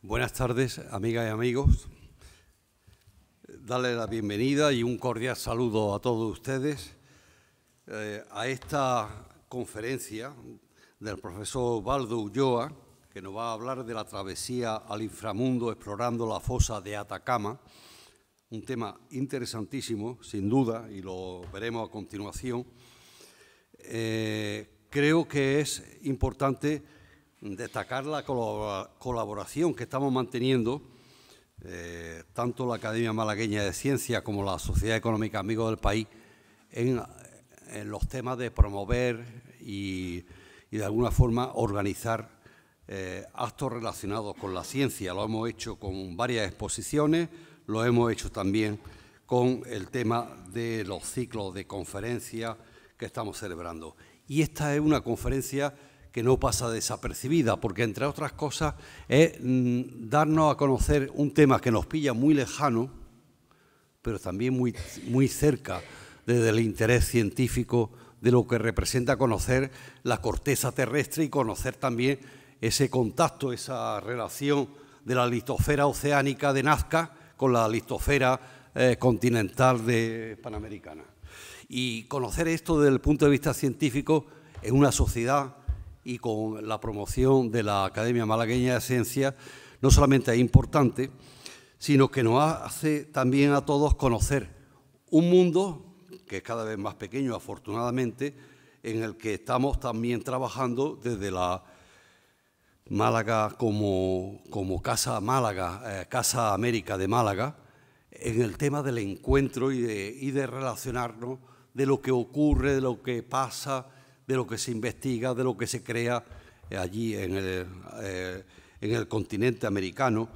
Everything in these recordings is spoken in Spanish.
Buenas tardes, amigas y amigos. Dale la bienvenida y un cordial saludo a todos ustedes eh, a esta conferencia del profesor Baldo Ulloa, que nos va a hablar de la travesía al inframundo explorando la fosa de Atacama, un tema interesantísimo, sin duda, y lo veremos a continuación. Eh, creo que es importante destacar la colaboración que estamos manteniendo, eh, tanto la Academia Malagueña de Ciencia como la Sociedad Económica Amigos del País, en, los temas de promover y, de alguna forma organizar eh, actos relacionados con la ciencia. Lo hemos hecho con varias exposiciones, lo hemos hecho también con el tema de los ciclos de conferencias que estamos celebrando. Y esta es una conferencia que no pasa desapercibida, porque entre otras cosas es mm, darnos a conocer un tema que nos pilla muy lejano, pero también muy, muy cerca desde el interés científico de lo que representa conocer la corteza terrestre y conocer también ese contacto, esa relación de la litosfera oceánica de Nazca con la litosfera eh, continental de Panamericana. Y conocer esto desde el punto de vista científico en una sociedad y con la promoción de la Academia Malagueña de Ciencias, no solamente es importante, sino que nos hace también a todos conocer un mundo que es cada vez más pequeño, afortunadamente, en el que estamos también trabajando desde la Málaga como, Casa Málaga, eh, Casa América de Málaga, en el tema del encuentro y de relacionarnos, de lo que ocurre, de lo que pasa, de lo que se investiga, de lo que se crea eh, allí eh, en el, continente americano.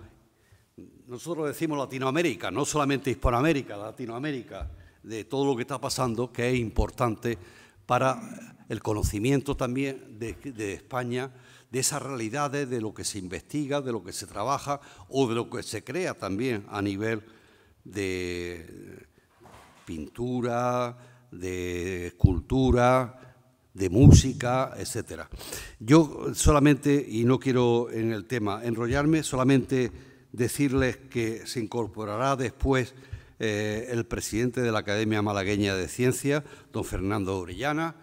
Nosotros decimos Latinoamérica, no solamente Hispanoamérica, Latinoamérica, de todo lo que está pasando, que es importante para el conocimiento también de, de España, de esas realidades, de lo que se investiga, de lo que se trabaja o de lo que se crea también a nivel de pintura, de escultura, de música, etcétera. Yo solamente, y no quiero en el tema enrollarme, solamente decirles que se incorporará después eh, el presidente de la Academia Malagueña de Ciencias, don Fernando Orellana,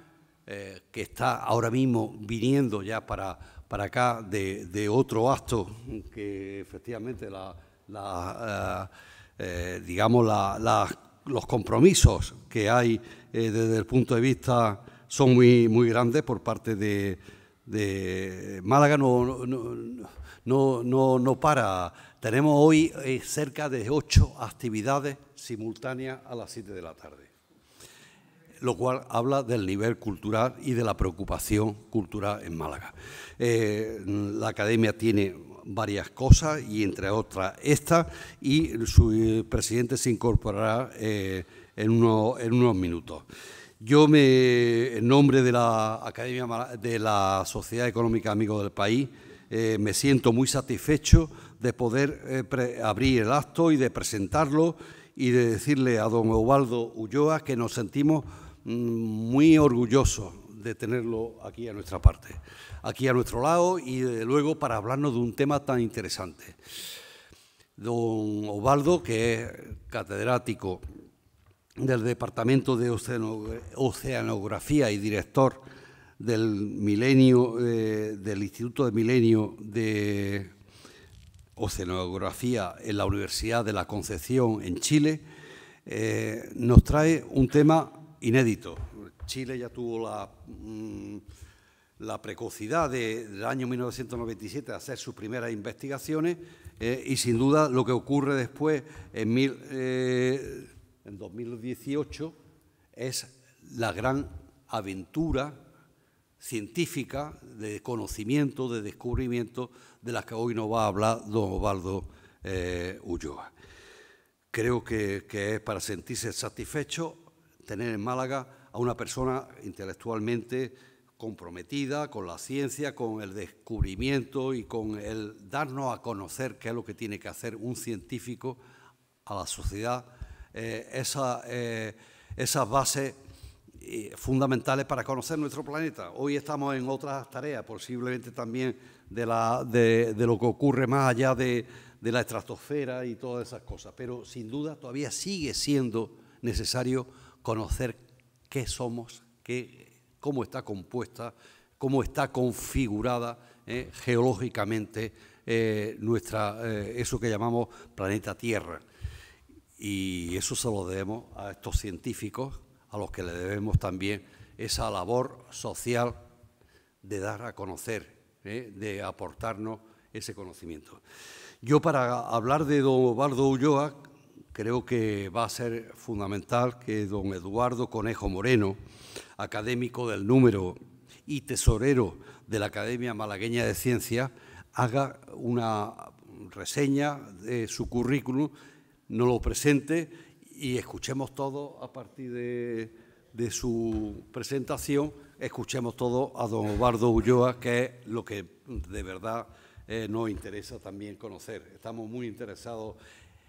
eh, que está ahora mismo viniendo ya para, para acá de, otro acto que efectivamente la, eh, digamos la, los compromisos que hay desde el punto de vista son muy, muy grandes por parte de, Málaga no, no, para. Tenemos hoy eh, cerca de ocho actividades simultáneas a las siete de la tarde, lo cual habla del nivel cultural y de la preocupación cultural en Málaga. Eh, la academia tiene varias cosas y entre otras esta y su eh, presidente se incorporará en, en unos minutos. Yo me, en nombre de la Academia de la Sociedad Económica Amigos del País, eh, me siento muy satisfecho de poder eh, abrir el acto y de presentarlo y de decirle a don Ovaldo Ulloa que nos sentimos mm, muy orgullosos de tenerlo aquí a nuestra parte, aquí a nuestro lado y desde luego para hablarnos de un tema tan interesante. Don Ovaldo, que es catedrático del Departamento de Oceanografía y director del Milenio, eh, del Instituto de Milenio de Oceanografía en la Universidad de la Concepción en Chile, eh, nos trae un tema inédito. Chile ya tuvo la, mm, la precocidad del año 1997 de hacer sus primeras investigaciones eh, y sin duda lo que ocurre después en 1997, en 2018, es la gran aventura científica de conocimiento, de descubrimiento, de la que hoy nos va a hablar don Osvaldo eh, Ulloa. Creo que es para sentirse satisfecho tener en Málaga a una persona intelectualmente comprometida con la ciencia, con el descubrimiento y con el darnos a conocer qué es lo que tiene que hacer un científico a la sociedad eh, eh, esas bases eh, fundamentales para conocer nuestro planeta. Hoy estamos en otras tareas, posiblemente también de, lo que ocurre más allá de, la estratosfera y todas esas cosas, pero sin duda todavía sigue siendo necesario conocer qué somos, qué, cómo está compuesta, cómo está configurada geológicamente nuestra, eso que llamamos planeta Tierra y eso se lo debemos a estos científicos, a los que le debemos también esa labor social de dar a conocer, ¿eh? de aportarnos ese conocimiento. Yo para hablar de don Eduardo Ulloa, creo que va a ser fundamental que don Eduardo Conejo Moreno, académico del número y tesorero de la Academia Malagueña de Ciencias, haga una reseña de su currículum nos lo presente y escuchemos todo a partir de, su presentación, escuchemos todo a don Eduardo Ulloa, que es lo que de verdad eh, nos interesa también conocer. Estamos muy interesados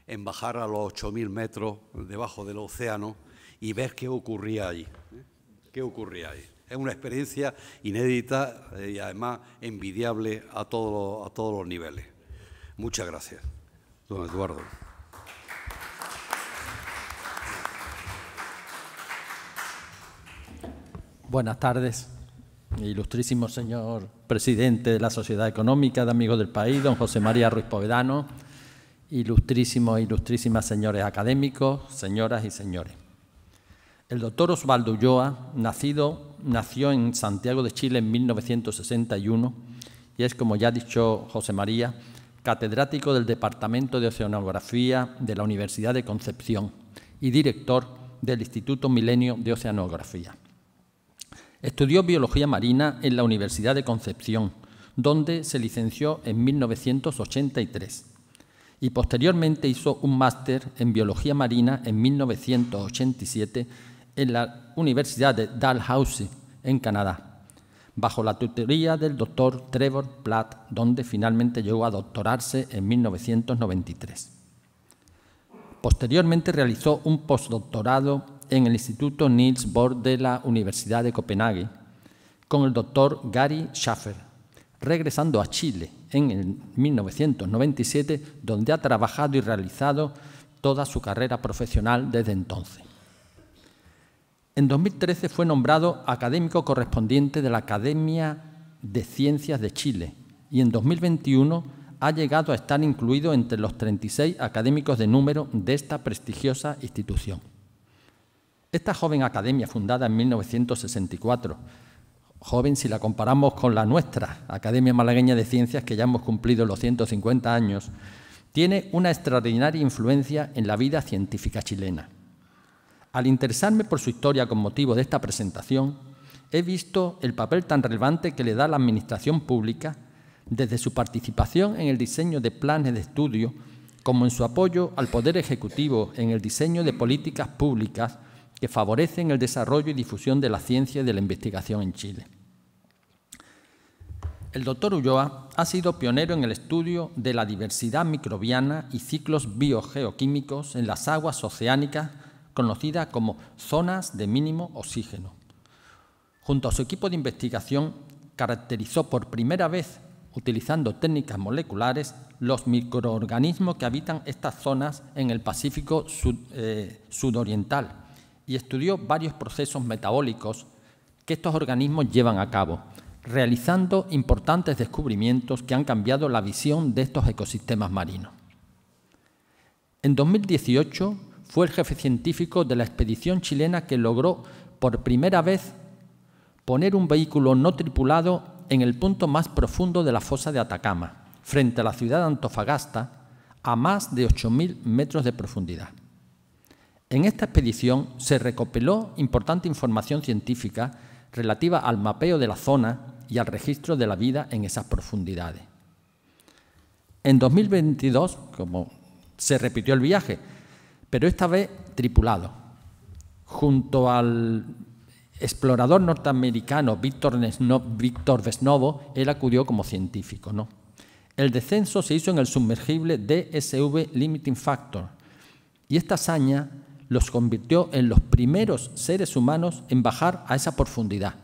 en bajar a los 8.000 metros debajo del océano y ver qué ocurría ahí, ¿eh? ¿Qué ocurría Es una experiencia inédita eh, y además envidiable a, a todos los niveles. Muchas gracias, don Eduardo. Buenas tardes, ilustrísimo señor presidente de la Sociedad Económica de Amigos del País, don José María Ruiz Povedano, ilustrísimos e ilustrísimas señores académicos, señoras y señores. El doctor Osvaldo Ulloa nacido, nació en Santiago de Chile en 1961 y es, como ya ha dicho José María, catedrático del Departamento de Oceanografía de la Universidad de Concepción y director del Instituto Milenio de Oceanografía. Estudió biología marina en la Universidad de Concepción, donde se licenció en 1983 y posteriormente hizo un máster en biología marina en 1987 en la Universidad de Dalhousie, en Canadá, bajo la tutoría del doctor Trevor Platt, donde finalmente llegó a doctorarse en 1993. Posteriormente realizó un postdoctorado en el Instituto Niels Bohr de la Universidad de Copenhague con el doctor Gary Schaffer, regresando a Chile en el 1997, donde ha trabajado y realizado toda su carrera profesional desde entonces. En 2013 fue nombrado académico correspondiente de la Academia de Ciencias de Chile y en 2021 ha llegado a estar incluido entre los 36 académicos de número de esta prestigiosa institución. Esta joven academia, fundada en 1964, joven si la comparamos con la nuestra, Academia Malagueña de Ciencias, que ya hemos cumplido los 150 años, tiene una extraordinaria influencia en la vida científica chilena. Al interesarme por su historia con motivo de esta presentación, he visto el papel tan relevante que le da la Administración Pública desde su participación en el diseño de planes de estudio como en su apoyo al Poder Ejecutivo en el diseño de políticas públicas que favorecen el desarrollo y difusión de la ciencia y de la investigación en Chile. El doctor Ulloa ha sido pionero en el estudio de la diversidad microbiana y ciclos biogeoquímicos en las aguas oceánicas, conocidas como zonas de mínimo oxígeno. Junto a su equipo de investigación, caracterizó por primera vez, utilizando técnicas moleculares, los microorganismos que habitan estas zonas en el Pacífico eh, sudoriental y estudió varios procesos metabólicos que estos organismos llevan a cabo, realizando importantes descubrimientos que han cambiado la visión de estos ecosistemas marinos. En 2018 fue el jefe científico de la expedición chilena que logró por primera vez poner un vehículo no tripulado en el punto más profundo de la fosa de Atacama, frente a la ciudad de Antofagasta, a más de 8.000 metros de profundidad. En esta expedición se recopiló importante información científica relativa al mapeo de la zona y al registro de la vida en esas profundidades. En 2022, como se repitió el viaje, pero esta vez tripulado, junto al explorador norteamericano Víctor Vesnovo, él acudió como científico. El descenso se hizo en el sumergible DSV Limiting Factor y esta hazaña los convirtió en los primeros seres humanos en bajar a esa profundidad.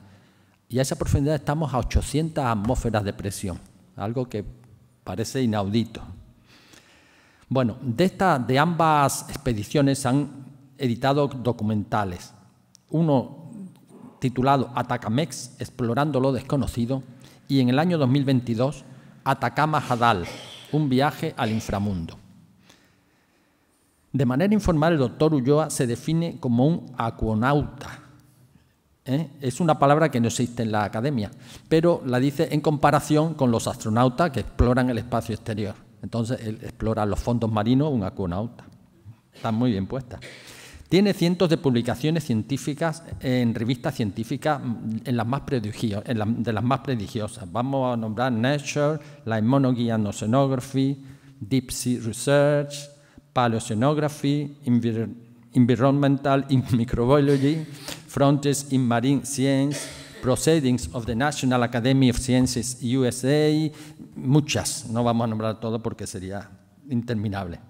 Y a esa profundidad estamos a 800 atmósferas de presión, algo que parece inaudito. Bueno, de, esta, de ambas expediciones han editado documentales. Uno titulado Atacamex, explorando lo desconocido, y en el año 2022, Atacama Hadal, un viaje al inframundo. De manera informal, el doctor Ulloa se define como un acuonauta. ¿eh? Es una palabra que no existe en la academia, pero la dice en comparación con los astronautas que exploran el espacio exterior. Entonces, él explora los fondos marinos, un acuonauta. Está muy bien puesta. Tiene cientos de publicaciones científicas en revistas científicas mm, en las más de las más prestigiosas. Vamos a nombrar Nature, la and Oceanography, Deep Sea Research, Paleoceanography, Environmental in Microbiology, Frontiers in Marine Science, Proceedings of the National Academy of Sciences USA, muchas, no vamos a nombrar todo porque sería interminable.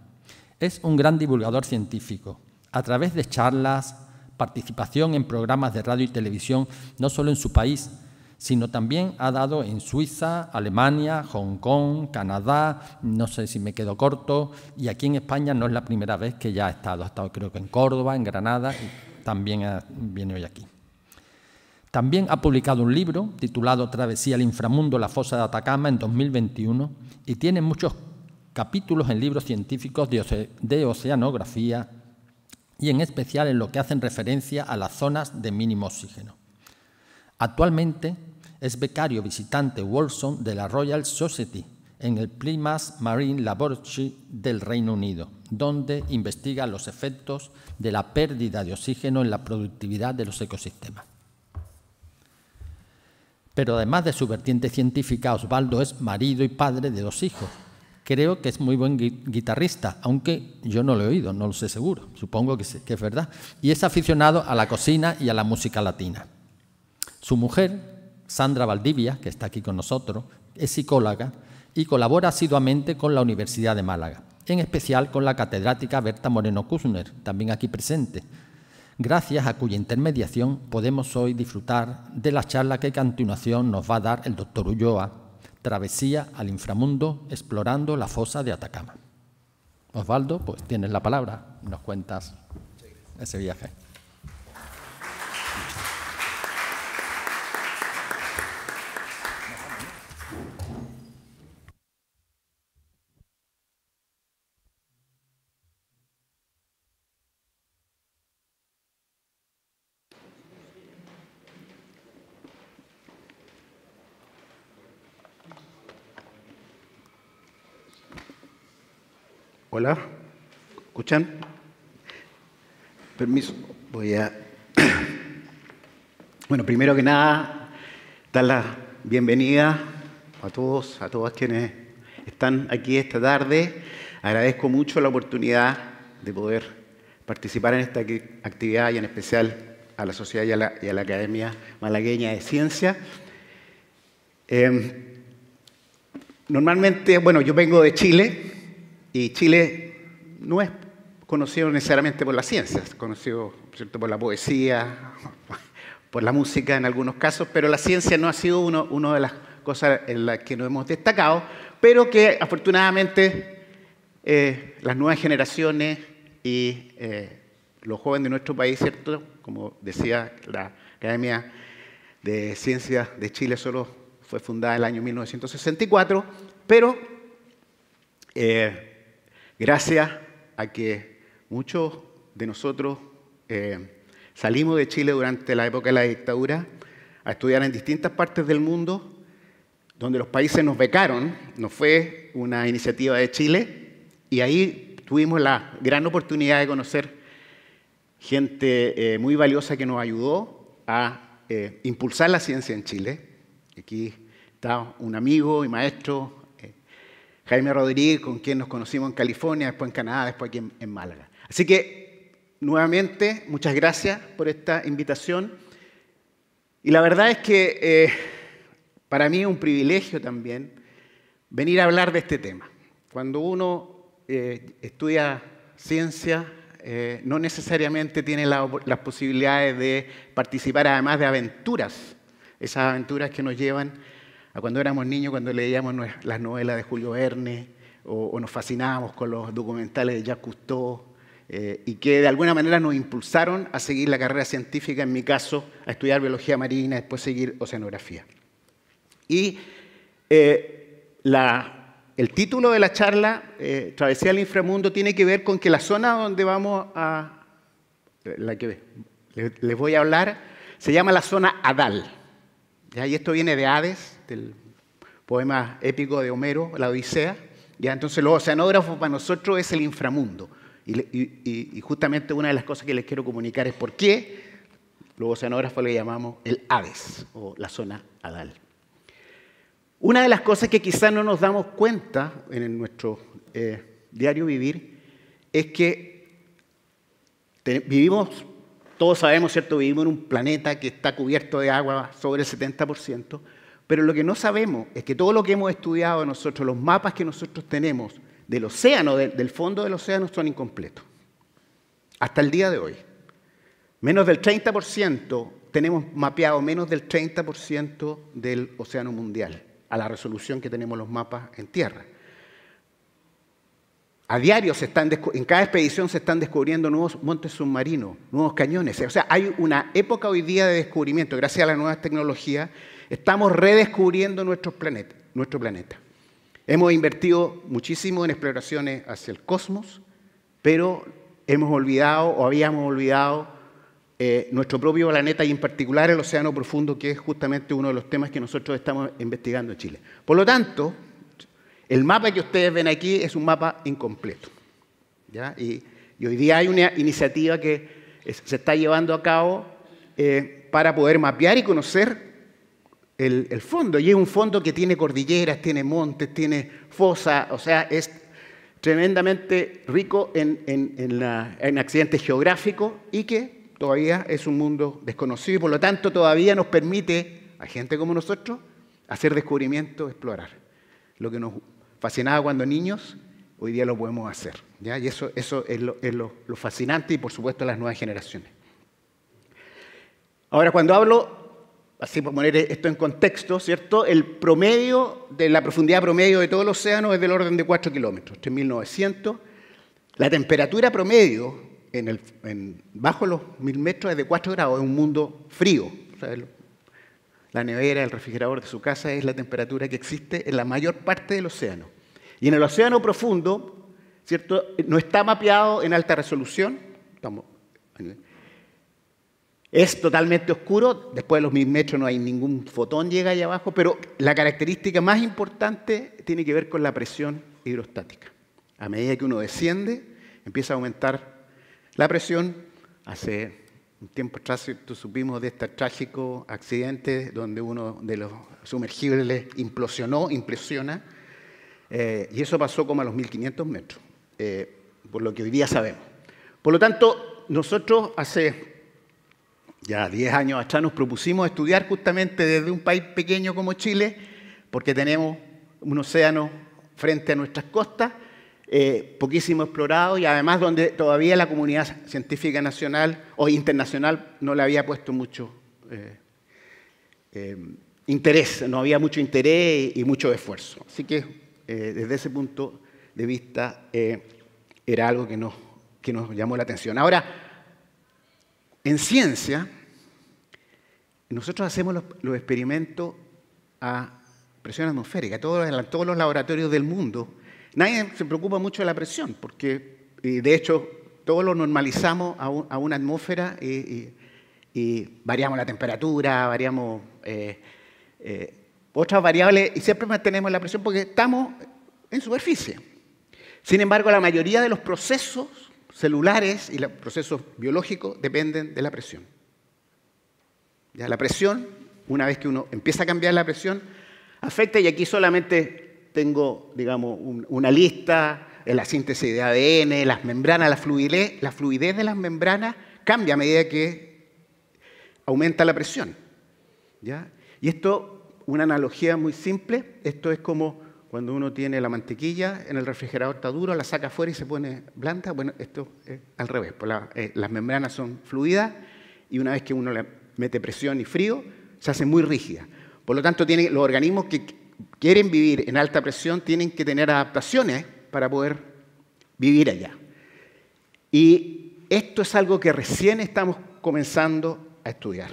Es un gran divulgador científico. A través de charlas, participación en programas de radio y televisión, no solo en su país, sino también ha dado en Suiza, Alemania, Hong Kong, Canadá, no sé si me quedo corto, y aquí en España no es la primera vez que ya ha estado, ha estado creo que en Córdoba, en Granada, y también viene hoy aquí. También ha publicado un libro titulado Travesía al inframundo, la fosa de Atacama en 2021 y tiene muchos capítulos en libros científicos de oceanografía y en especial en lo que hacen referencia a las zonas de mínimo oxígeno. Actualmente es becario visitante Wilson de la Royal Society en el Plymouth Marine Laboratory del Reino Unido, donde investiga los efectos de la pérdida de oxígeno en la productividad de los ecosistemas. Pero además de su vertiente científica, Osvaldo es marido y padre de dos hijos. Creo que es muy buen guitarrista, aunque yo no lo he oído, no lo sé seguro, supongo que, que es verdad. Y es aficionado a la cocina y a la música latina. Su mujer, Sandra Valdivia, que está aquí con nosotros, es psicóloga y colabora asiduamente con la Universidad de Málaga, en especial con la catedrática Berta Moreno Kuzner, también aquí presente, gracias a cuya intermediación podemos hoy disfrutar de la charla que a continuación nos va a dar el doctor Ulloa, Travesía al inframundo explorando la fosa de Atacama. Osvaldo, pues tienes la palabra, nos cuentas ese viaje. Hola, ¿escuchan? Permiso, voy a... Bueno, primero que nada, dar la bienvenida a todos, a todas quienes están aquí esta tarde. Agradezco mucho la oportunidad de poder participar en esta actividad y en especial a la Sociedad y a la, Academia Malagueña de Ciencia. Em, normalmente, bueno, yo vengo de Chile, y Chile no es conocido necesariamente por las ciencias, es conocido ¿cierto? por la poesía, por la música en algunos casos, pero la ciencia no ha sido una de las cosas en las que nos hemos destacado, pero que afortunadamente eh, las nuevas generaciones y eh, los jóvenes de nuestro país, ¿cierto? como decía la Academia de Ciencias de Chile, solo fue fundada en el año 1964, pero eh, Gracias a que muchos de nosotros eh, salimos de Chile durante la época de la dictadura a estudiar en distintas partes del mundo, donde los países nos becaron, no fue una iniciativa de Chile, y ahí tuvimos la gran oportunidad de conocer gente eh, muy valiosa que nos ayudó a eh, impulsar la ciencia en Chile. Aquí está un amigo y maestro, Jaime Rodríguez, con quien nos conocimos en California, después en Canadá, después aquí en, Málaga. Así que, nuevamente, muchas gracias por esta invitación. Y la verdad es que eh, para mí es un privilegio también venir a hablar de este tema. Cuando uno eh, estudia ciencia, eh, no necesariamente tiene las posibilidades de participar, además de aventuras, esas aventuras que nos llevan a cuando éramos niños, cuando leíamos las novelas de Julio Verne o, nos fascinábamos con los documentales de Jacques Cousteau eh, y que de alguna manera nos impulsaron a seguir la carrera científica, en mi caso, a estudiar biología marina, después seguir oceanografía. Y eh, el título de la charla, eh, Travesía al inframundo, tiene que ver con que la zona donde vamos a... la que les voy a hablar, se llama la zona Adal. Y esto viene de Hades, este, el poema épico de Homero, la Odisea. ¿ya? Entonces los oceanógrafos para nosotros es el inframundo. Y, justamente una de las cosas que les quiero comunicar es por qué los oceanógrafos le llamamos el Hades o la zona Adal. Una de las cosas que quizás no nos damos cuenta en nuestro eh, diario vivir es que vivimos, todos sabemos, ¿cierto? Vivimos en un planeta que está cubierto de agua sobre el 70%, pero lo que no sabemos es que todo lo que hemos estudiado nosotros, los mapas que nosotros tenemos del océano, del fondo del océano, son incompletos. Hasta el día de hoy. Menos del 30%, tenemos mapeado menos del 30% del océano mundial, a la resolución que tenemos los mapas en tierra. A diario se están, en cada expedición se están descubriendo nuevos montes submarinos, nuevos cañones. O sea, hay una época hoy día de descubrimiento, gracias a las nuevas tecnologías, Estamos redescubriendo nuestro planeta, nuestro planeta. Hemos invertido muchísimo en exploraciones hacia el cosmos, pero hemos olvidado o habíamos olvidado eh, nuestro propio planeta y en particular el océano profundo, que es justamente uno de los temas que nosotros estamos investigando en Chile. Por lo tanto, el mapa que ustedes ven aquí es un mapa incompleto. Y, hoy día hay una iniciativa que se está llevando a cabo eh, para poder mapear y conocer el, fondo. Y es un fondo que tiene cordilleras, tiene montes, tiene fosa, o sea, es tremendamente rico en, accidentes geográficos y que todavía es un mundo desconocido y por lo tanto todavía nos permite a gente como nosotros hacer descubrimientos, explorar. Lo que nos fascinaba cuando niños, hoy día lo podemos hacer. Y eso, eso es, lo, lo fascinante y por supuesto las nuevas generaciones. Ahora, cuando hablo así por pues, poner esto en contexto, ¿cierto? El promedio de la profundidad promedio de todo el océano es del orden de 4 kilómetros, 3.900. La temperatura promedio en el, bajo los 1.000 metros es de 4 grados, es un mundo frío. la nevera, el refrigerador de su casa es la temperatura que existe en la mayor parte del océano. Y en el océano profundo, ¿cierto? No está mapeado en alta resolución, estamos, es totalmente oscuro, después de los mil metros no hay ningún fotón llega ahí abajo, pero la característica más importante tiene que ver con la presión hidrostática. A medida que uno desciende, empieza a aumentar la presión. Hace un tiempo atrás supimos de este trágico accidente donde uno de los sumergibles implosionó, impresiona, eh, y eso pasó como a los 1500 metros, eh, por lo que hoy día sabemos. Por lo tanto, nosotros hace ya 10 años atrás nos propusimos estudiar justamente desde un país pequeño como Chile, porque tenemos un océano frente a nuestras costas, eh, poquísimo explorado y además donde todavía la comunidad científica nacional o internacional no le había puesto mucho eh, eh, interés, no había mucho interés y, mucho esfuerzo. Así que desde ese punto de vista era algo que nos, que nos llamó la atención. Ahora, en ciencia, nosotros hacemos los, experimentos a presión atmosférica. Todos, en todos los laboratorios del mundo, nadie se preocupa mucho de la presión, porque de hecho todos lo normalizamos a, una atmósfera y, variamos la temperatura, variamos eh, eh, otras variables y siempre mantenemos la presión porque estamos en superficie. Sin embargo, la mayoría de los procesos celulares y los procesos biológicos dependen de la presión. Ya la presión, una vez que uno empieza a cambiar la presión, afecta y aquí solamente tengo, digamos, una lista, la síntesis de ADN, las membranas, la fluidez, la fluidez de las membranas cambia a medida que aumenta la presión. Y esto, una analogía muy simple, esto es como cuando uno tiene la mantequilla en el refrigerador está duro, la saca afuera y se pone blanda. Bueno, esto es al revés. Pues eh, las membranas son fluidas y una vez que uno le mete presión y frío, se hace muy rígida. Por lo tanto, los organismos que quieren vivir en alta presión tienen que tener adaptaciones para poder vivir allá. Y esto es algo que recién estamos comenzando a estudiar.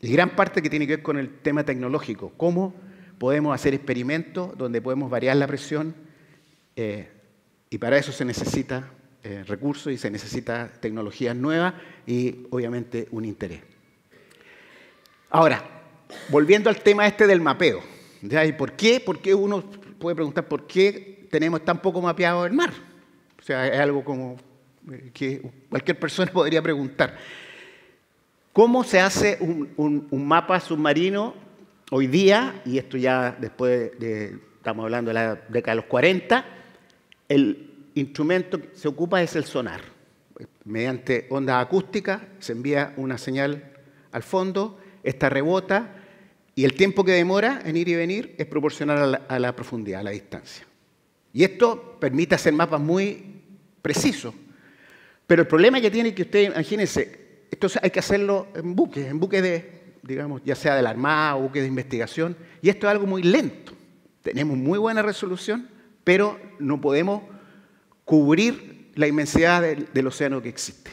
Y gran parte que tiene que ver con el tema tecnológico, cómo podemos hacer experimentos donde podemos variar la presión eh, y para eso se necesita eh, recursos y se necesita tecnologías nuevas y obviamente un interés. Ahora, volviendo al tema este del mapeo. ¿Y por qué? Porque uno puede preguntar por qué tenemos tan poco mapeado el mar. O sea, es algo como eh, que cualquier persona podría preguntar. ¿Cómo se hace un mapa submarino hoy día, y esto ya después de, estamos hablando de la década de los 40, el instrumento que se ocupa es el sonar. Mediante ondas acústicas se envía una señal al fondo, esta rebota y el tiempo que demora en ir y venir es proporcional a la, profundidad, a la distancia. Y esto permite hacer mapas muy precisos. Pero el problema que tiene es que usted imagínense, esto hay que hacerlo en buques, en buques de digamos, ya sea de la Armada o de investigación, y esto es algo muy lento. Tenemos muy buena resolución, pero no podemos cubrir la inmensidad del, océano que existe.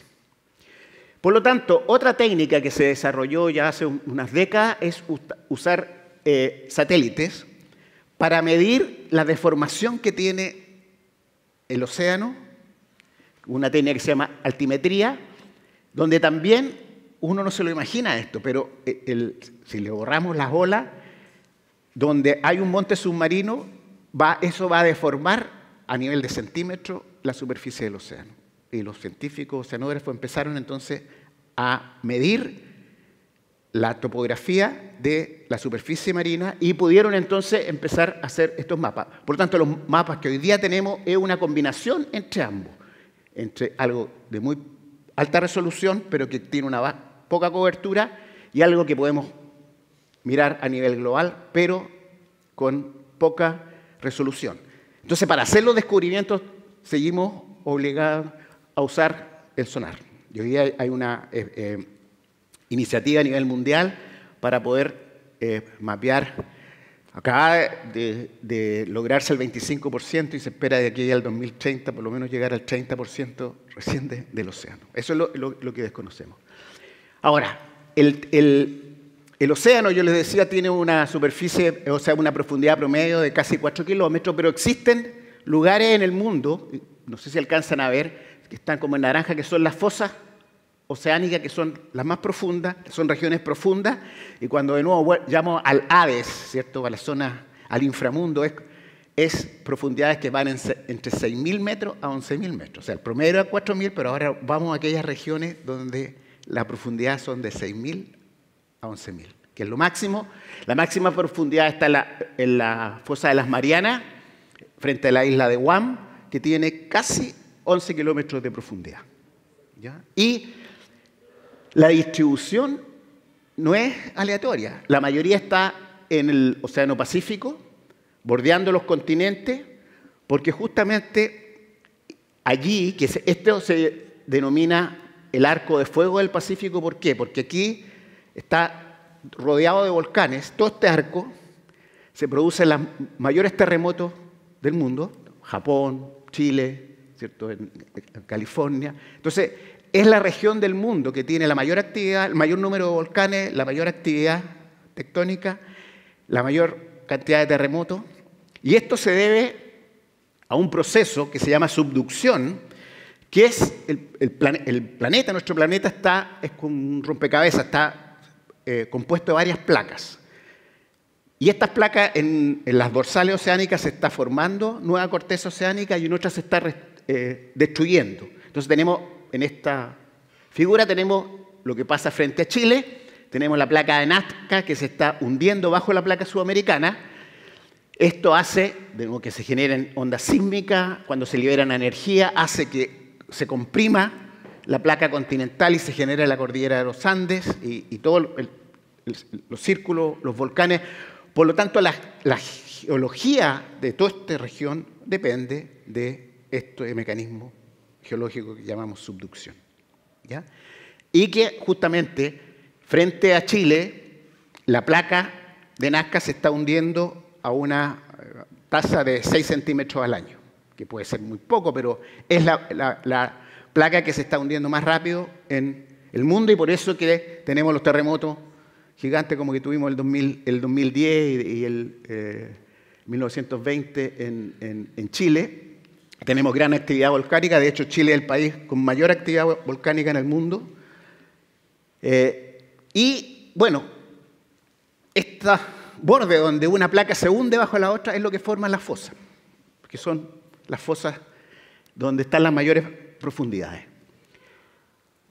Por lo tanto, otra técnica que se desarrolló ya hace unas décadas es usar eh, satélites para medir la deformación que tiene el océano, una técnica que se llama altimetría, donde también uno no se lo imagina esto, pero eh, si le borramos las olas, donde hay un monte submarino, eso va a deformar a nivel de centímetro la superficie del océano. Y los científicos oceanógrafos empezaron entonces a medir la topografía de la superficie marina y pudieron entonces empezar a hacer estos mapas. Por lo tanto, los mapas que hoy día tenemos es una combinación entre ambos, entre algo de muy alta resolución, pero que tiene una poca cobertura y algo que podemos mirar a nivel global, pero con poca resolución. Entonces, para hacer los descubrimientos, seguimos obligados a usar el sonar. Y hoy día hay una eh, eh, iniciativa a nivel mundial para poder eh, mapear. Acaba de, lograrse el 25% y se espera de aquí al 2030 por lo menos llegar al 30% recién del océano. Eso es lo que desconocemos. Ahora, el, océano, yo les decía, tiene una superficie, o sea, una profundidad promedio de casi 4 kilómetros, pero existen lugares en el mundo, no sé si alcanzan a ver, que están como en naranja, que son las fosas oceánicas, que son las más profundas, son regiones profundas, y cuando de nuevo llamo al Hades, ¿cierto? A la zona, al inframundo, es, es profundidades que van entre 6.000 metros a 11.000 metros. O sea, el promedio era 4.000, pero ahora vamos a aquellas regiones donde la profundidad son de 6.000 a 11.000, que es lo máximo. La máxima profundidad está en la, fosa de las Marianas, frente a la isla de Guam, que tiene casi 11 kilómetros de profundidad. Y la distribución no es aleatoria. La mayoría está en el Océano Pacífico, bordeando los continentes, porque justamente allí, que esto se denomina el arco de fuego del Pacífico. ¿Por qué? Porque aquí está rodeado de volcanes. Todo este arco se en los mayores terremotos del mundo, Japón, Chile, ¿cierto? En California. Entonces, es la región del mundo que tiene la mayor actividad, el mayor número de volcanes, la mayor actividad tectónica, la mayor cantidad de terremotos. Y esto se debe a un proceso que se llama subducción, que es el, el, planeta, nuestro planeta está, es un rompecabezas, está eh, compuesto de varias placas. Y estas placas en, las dorsales oceánicas se está formando nueva corteza oceánica y en otras se está eh, destruyendo. Entonces tenemos en esta figura tenemos lo que pasa frente a Chile, tenemos la placa de Nazca que se está hundiendo bajo la placa sudamericana. Esto hace que se generen ondas sísmicas, cuando se liberan energía, hace que se comprima la placa continental y se genera la cordillera de los Andes y, todos los círculos, los volcanes. Por lo tanto, la, geología de toda esta región depende de este mecanismo geológico que llamamos subducción. ¿ya? Y que justamente frente a Chile, la placa de Nazca se está hundiendo a una eh, tasa de 6 centímetros al año que puede ser muy poco, pero es la, placa que se está hundiendo más rápido en el mundo y por eso que tenemos los terremotos gigantes como que tuvimos el, 2010 y, el 1920 eh, en, Chile. Tenemos gran actividad volcánica, de hecho Chile es el país con mayor actividad volcánica en el mundo. Eh, y bueno, este borde donde una placa se hunde bajo la otra es lo que forman las fosas, que son las fosas donde están las mayores profundidades.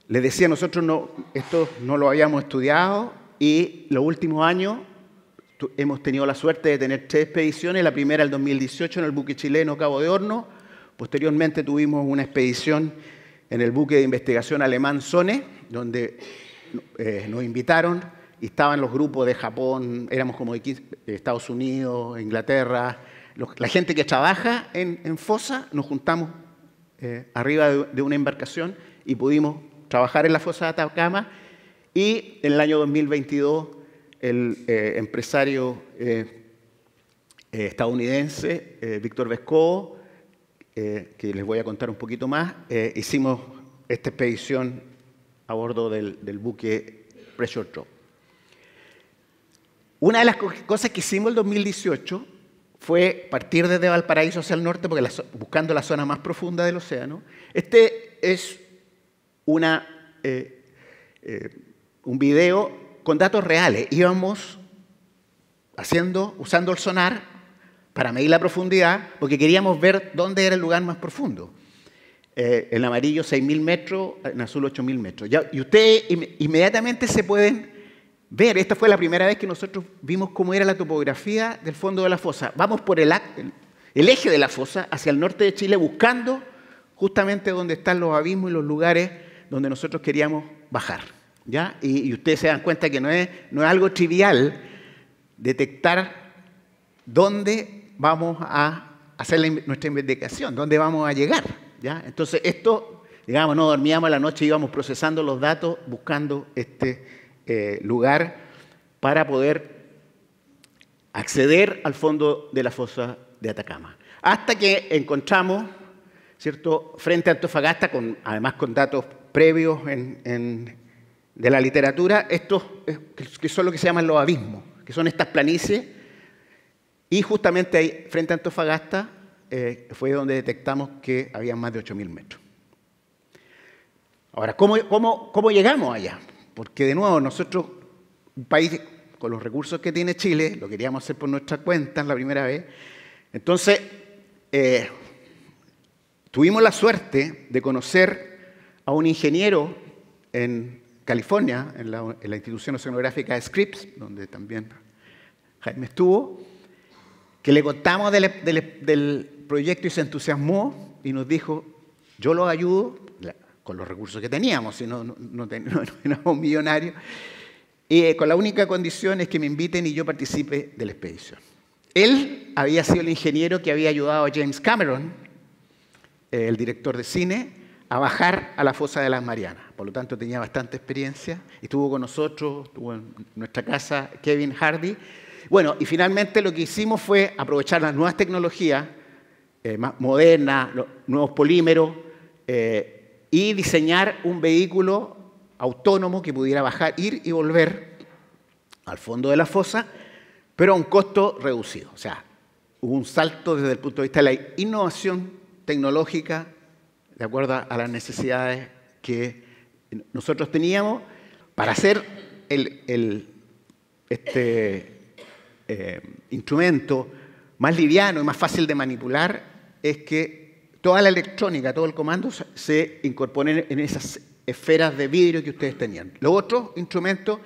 Les decía, nosotros no, esto no lo habíamos estudiado y los últimos años hemos tenido la suerte de tener tres expediciones. La primera el 2018 en el buque chileno Cabo de Horno. Posteriormente tuvimos una expedición en el buque de investigación alemán Sone, donde eh, nos invitaron y estaban los grupos de Japón, éramos como de Estados Unidos, Inglaterra, la gente que trabaja en, fosa, nos juntamos eh, arriba de, una embarcación y pudimos trabajar en la fosa de Atacama. Y en el año 2022, el eh, empresario eh, estadounidense Víctor Vescovo, que les voy a contar un poquito más, hicimos esta expedición a bordo del, buque Pressure Drop. Una de las cosas que hicimos en 2018 fue partir desde Valparaíso hacia el norte, porque buscando la zona más profunda del océano. Este es una, eh, eh, un video con datos reales. Íbamos haciendo, usando el sonar para medir la profundidad, porque queríamos ver dónde era el lugar más profundo. en eh, amarillo 6.000 metros, en azul 8.000 metros. y ustedes inmediatamente se pueden ver, esta fue la primera vez que nosotros vimos cómo era la topografía del fondo de la fosa. Vamos por el, eje de la fosa hacia el norte de Chile buscando justamente donde están los abismos y los lugares donde nosotros queríamos bajar. ¿ya? Y, ustedes se dan cuenta que no es, algo trivial detectar dónde vamos a hacer nuestra investigación, dónde vamos a llegar. ¿ya? Entonces esto, digamos, no dormíamos la noche, íbamos procesando los datos buscando este eh, lugar para poder acceder al fondo de la fosa de Atacama. Hasta que encontramos, ¿cierto?, frente a Antofagasta, además con datos previos de la literatura, estos que son lo que se llaman los abismos, que son estas planicies, y justamente ahí, frente a Antofagasta, eh, fue donde detectamos que había más de 8.000 metros. Ahora, cómo llegamos allá? Porque de nuevo, nosotros, un país con los recursos que tiene Chile, lo queríamos hacer por nuestra cuenta la primera vez. Entonces, eh, tuvimos la suerte de conocer a un ingeniero en California, en la, institución oceanográfica de Scripps, donde también Jaime estuvo, que le contamos del, proyecto y se entusiasmó y nos dijo, yo lo ayudo con los recursos que teníamos, si no, no, no, éramos millonarios, eh, con la única condición es que me inviten y yo participe del la expedición. Él había sido el ingeniero que había ayudado a James Cameron, eh, el director de cine, a bajar a la fosa de las Marianas. Por lo tanto, tenía bastante experiencia. Estuvo con nosotros, estuvo en nuestra casa Kevin Hardy. Bueno, y finalmente lo que hicimos fue aprovechar las nuevas tecnologías eh, más modernas, nuevos polímeros, y diseñar un vehículo autónomo que pudiera bajar, ir y volver al fondo de la fosa, pero a un costo reducido. O sea, hubo un salto desde el punto de vista de la innovación tecnológica, de acuerdo a las necesidades que nosotros teníamos, para hacer el, este eh, instrumento más liviano y más fácil de manipular, es que toda la electrónica, todo el comando se incorpora en esas esferas de vidrio que ustedes tenían. Los otros instrumentos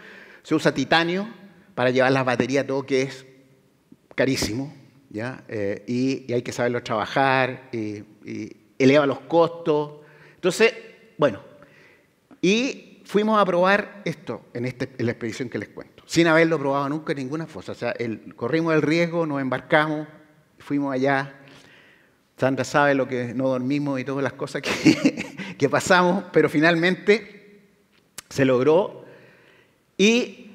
se usa titanio para llevar las baterías, todo que es carísimo, ¿ya? Eh, y, hay que saberlo trabajar, y, eleva los costos. Entonces, bueno, y fuimos a probar esto este, en, la expedición que les cuento, sin haberlo probado nunca en ninguna fosa. O sea, corrimos el riesgo, nos embarcamos, fuimos allá, Sandra sabe lo que no dormimos y todas las cosas que, pasamos, pero finalmente se logró. Y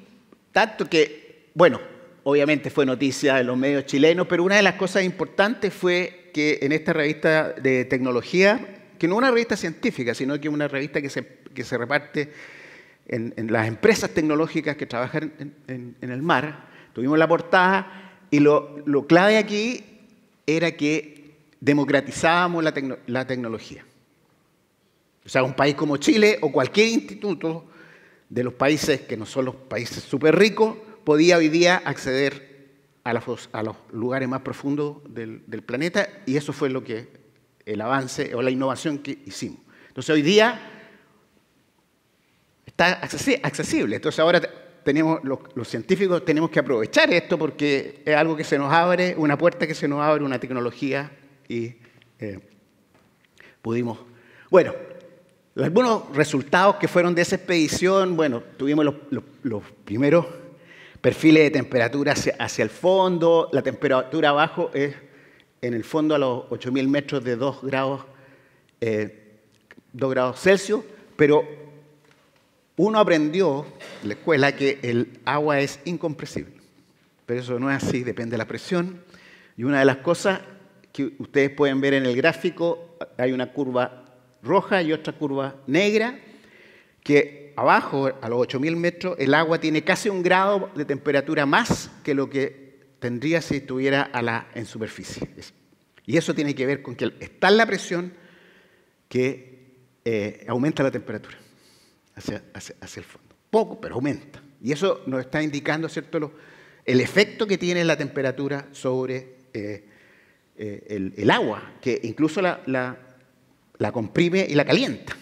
tanto que, bueno, obviamente fue noticia de los medios chilenos, pero una de las cosas importantes fue que en esta revista de tecnología, que no una revista científica, sino que una revista que se, se reparte en, las empresas tecnológicas que trabajan en, el mar, tuvimos la portada y lo, lo clave aquí era que democratizábamos la, tecnología. O sea, un país como Chile o cualquier instituto de los países que no son los países súper ricos, podía hoy día acceder a, los lugares más profundos del, planeta y eso fue lo que el avance o la innovación que hicimos. Entonces hoy día está accesible. Entonces ahora tenemos, los científicos tenemos que aprovechar esto porque es algo que se nos abre, una puerta que se nos abre, una tecnología y eh, pudimos... Bueno, algunos resultados que fueron de esa expedición, bueno, tuvimos los, primeros perfiles de temperatura hacia, el fondo, la temperatura abajo es en el fondo a los 8.000 metros de 2 grados, eh, 2 grados Celsius, pero uno aprendió en la escuela que el agua es incompresible, pero eso no es así, depende de la presión. Y una de las cosas que ustedes pueden ver en el gráfico, hay una curva roja y otra curva negra, que abajo, a los 8.000 metros, el agua tiene casi un grado de temperatura más que lo que tendría si estuviera a la, en superficie. Y eso tiene que ver con que está la presión que eh, aumenta la temperatura hacia, el fondo. Poco, pero aumenta. Y eso nos está indicando ¿cierto? el efecto que tiene la temperatura sobre eh, eh, el, agua, que incluso la, comprime y la calienta.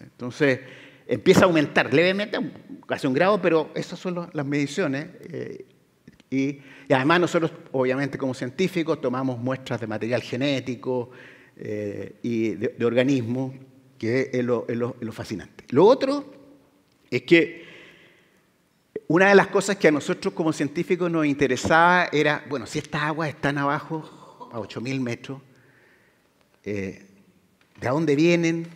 Entonces empieza a aumentar levemente, casi un grado, pero esas son las mediciones. Eh, y, además nosotros, obviamente como científicos, tomamos muestras de material genético eh, y de, organismos, que es lo fascinante. Lo otro es que una de las cosas que a nosotros como científicos nos interesaba era, bueno, si estas aguas están abajo, a 8.000 metros, eh, ¿de dónde vienen?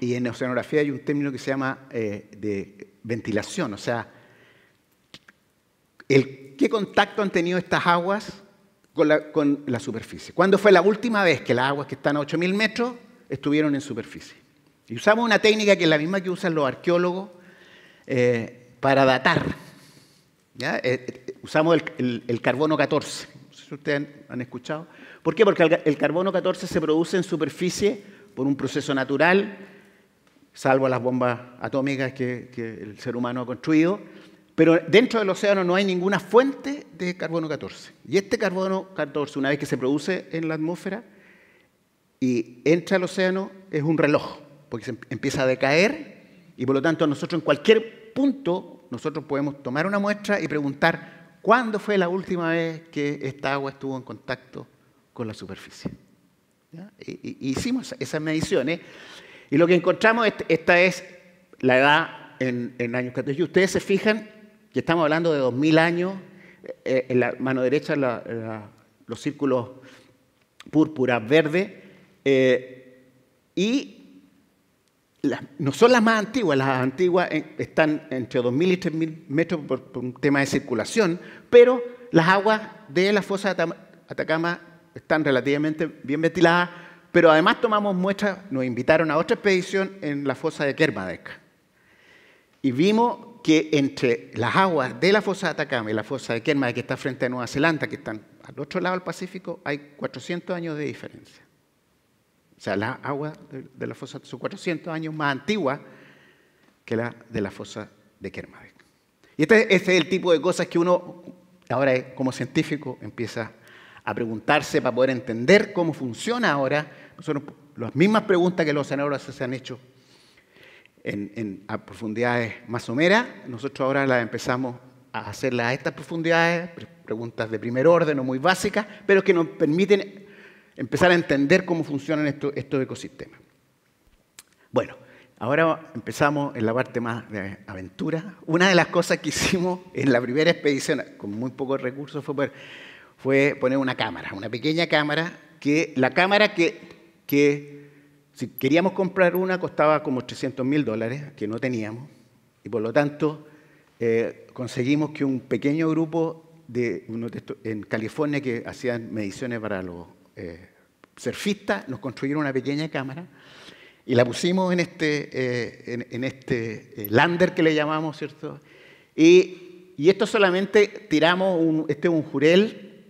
Y en oceanografía hay un término que se llama eh, de ventilación, o sea, ¿qué contacto han tenido estas aguas con la, superficie? ¿Cuándo fue la última vez que las aguas que están a 8.000 metros estuvieron en superficie? Y usamos una técnica que es la misma que usan los arqueólogos. Eh, para datar. Eh, eh, usamos el, carbono 14. No sé si ustedes han, escuchado. ¿Por qué? Porque el, carbono 14 se produce en superficie por un proceso natural, salvo las bombas atómicas que, el ser humano ha construido. Pero dentro del océano no hay ninguna fuente de carbono 14. Y este carbono 14, una vez que se produce en la atmósfera y entra al océano, es un reloj, porque em, empieza a decaer y por lo tanto nosotros en cualquier punto nosotros podemos tomar una muestra y preguntar cuándo fue la última vez que esta agua estuvo en contacto con la superficie. hicimos esas mediciones y lo que encontramos, esta es la edad en, en años Y Ustedes se fijan que estamos hablando de 2.000 años, eh, eh, en la mano derecha los círculos púrpura, verde, eh, y no son las más antiguas, las antiguas eh, están entre 2.000 y 3.000 metros por, un tema de circulación, pero las aguas de la fosa de Atacama están relativamente bien ventiladas, pero además tomamos muestras, nos invitaron a otra expedición en la fosa de Kermadec. Y vimos que entre las aguas de la fosa de Atacama y la fosa de Kermadec, que está frente a Nueva Zelanda, que están al otro lado del Pacífico, hay 400 años de diferencia. O sea, la agua de, la fosa son 400 años más antigua que la de la fosa de Kermadec. Y este, este es el tipo de cosas que uno ahora como científico empieza a preguntarse para poder entender cómo funciona ahora. Son las mismas preguntas que los oceanólogos se han hecho en, a profundidades más someras, nosotros ahora las empezamos a hacerlas a estas profundidades, preguntas de primer orden o muy básicas, pero que nos permiten empezar a entender cómo funcionan estos, ecosistemas. Bueno, ahora empezamos en la parte más de aventura. Una de las cosas que hicimos en la primera expedición, con muy pocos recursos, fue, fue poner una cámara, una pequeña cámara, que la cámara que, si queríamos comprar una costaba como 300 mil dólares, que no teníamos, y por lo tanto eh, conseguimos que un pequeño grupo de, en California que hacían mediciones para los eh, nos construyeron una pequeña cámara y la pusimos en este, eh, en, este eh, lander que le llamamos, ¿cierto? Y, esto solamente tiramos, un, este es un jurel,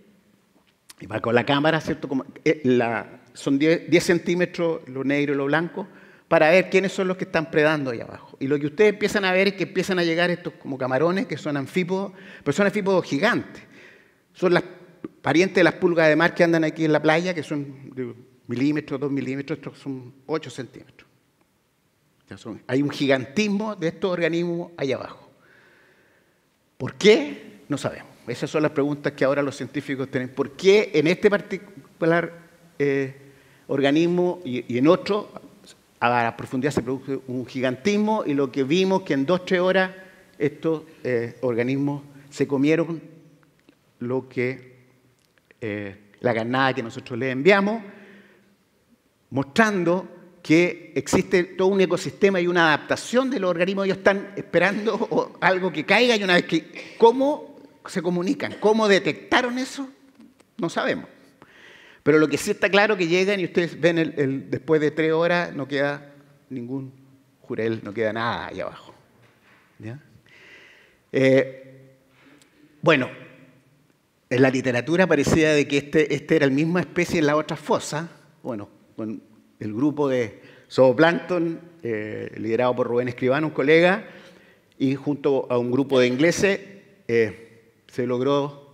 y va con la cámara, ¿cierto? Como, eh, la, son 10, centímetros lo negro y lo blanco, para ver quiénes son los que están predando ahí abajo. Y lo que ustedes empiezan a ver es que empiezan a llegar estos como camarones, que son anfípodos, pero son anfípodos gigantes. Son las pariente de las pulgas de mar que andan aquí en la playa, que son de milímetros, dos milímetros, estos son ocho centímetros. hay un gigantismo de estos organismos ahí abajo. ¿Por qué? No sabemos. Esas son las preguntas que ahora los científicos tienen. ¿Por qué en este particular eh, organismo y, en otro a la profundidad se produce un gigantismo y lo que vimos que en dos, tres horas estos eh, organismos se comieron lo que eh, la carnada que nosotros le enviamos, mostrando que existe todo un ecosistema y una adaptación de los organismos, ellos están esperando algo que caiga y una vez que... ¿Cómo se comunican? ¿Cómo detectaron eso? No sabemos. Pero lo que sí está claro que llegan y ustedes ven, después de tres horas no queda ningún jurel, no queda nada ahí abajo. Eh, bueno, en la literatura parecía de que este, este era la misma especie en la otra fosa, bueno, con el grupo de zooplancton, eh, liderado por Rubén Escribano, un colega, y junto a un grupo de ingleses eh, se logró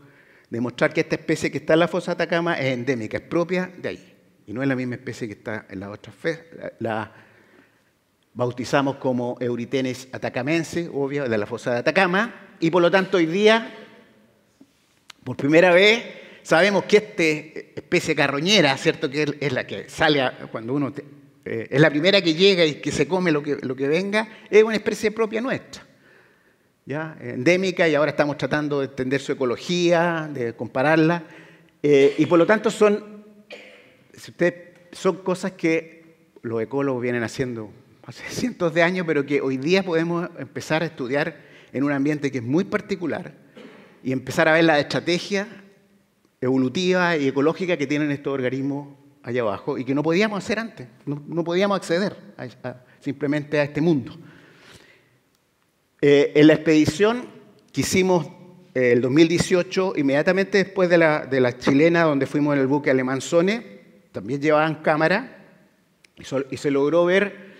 demostrar que esta especie que está en la fosa Atacama es endémica, es propia de ahí, y no es la misma especie que está en la otra fosa. la bautizamos como Euritenes atacamense, obvio, de la fosa de Atacama, y por lo tanto hoy día por primera vez sabemos que esta especie carroñera, ¿cierto? Que es la que sale cuando uno... Eh, es la primera que llega y que se come lo que, lo que venga, es una especie propia nuestra. endémica y ahora estamos tratando de entender su ecología, de compararla. Eh, y por lo tanto son, son cosas que los ecólogos vienen haciendo hace cientos de años, pero que hoy día podemos empezar a estudiar en un ambiente que es muy particular, y empezar a ver la estrategia evolutiva y ecológica que tienen estos organismos allá abajo y que no podíamos hacer antes, no, podíamos acceder simplemente a este mundo. Eh, en la expedición que hicimos eh, el 2018, inmediatamente después de la, chilena donde fuimos en el buque alemán Sone, también llevaban cámara y, se logró ver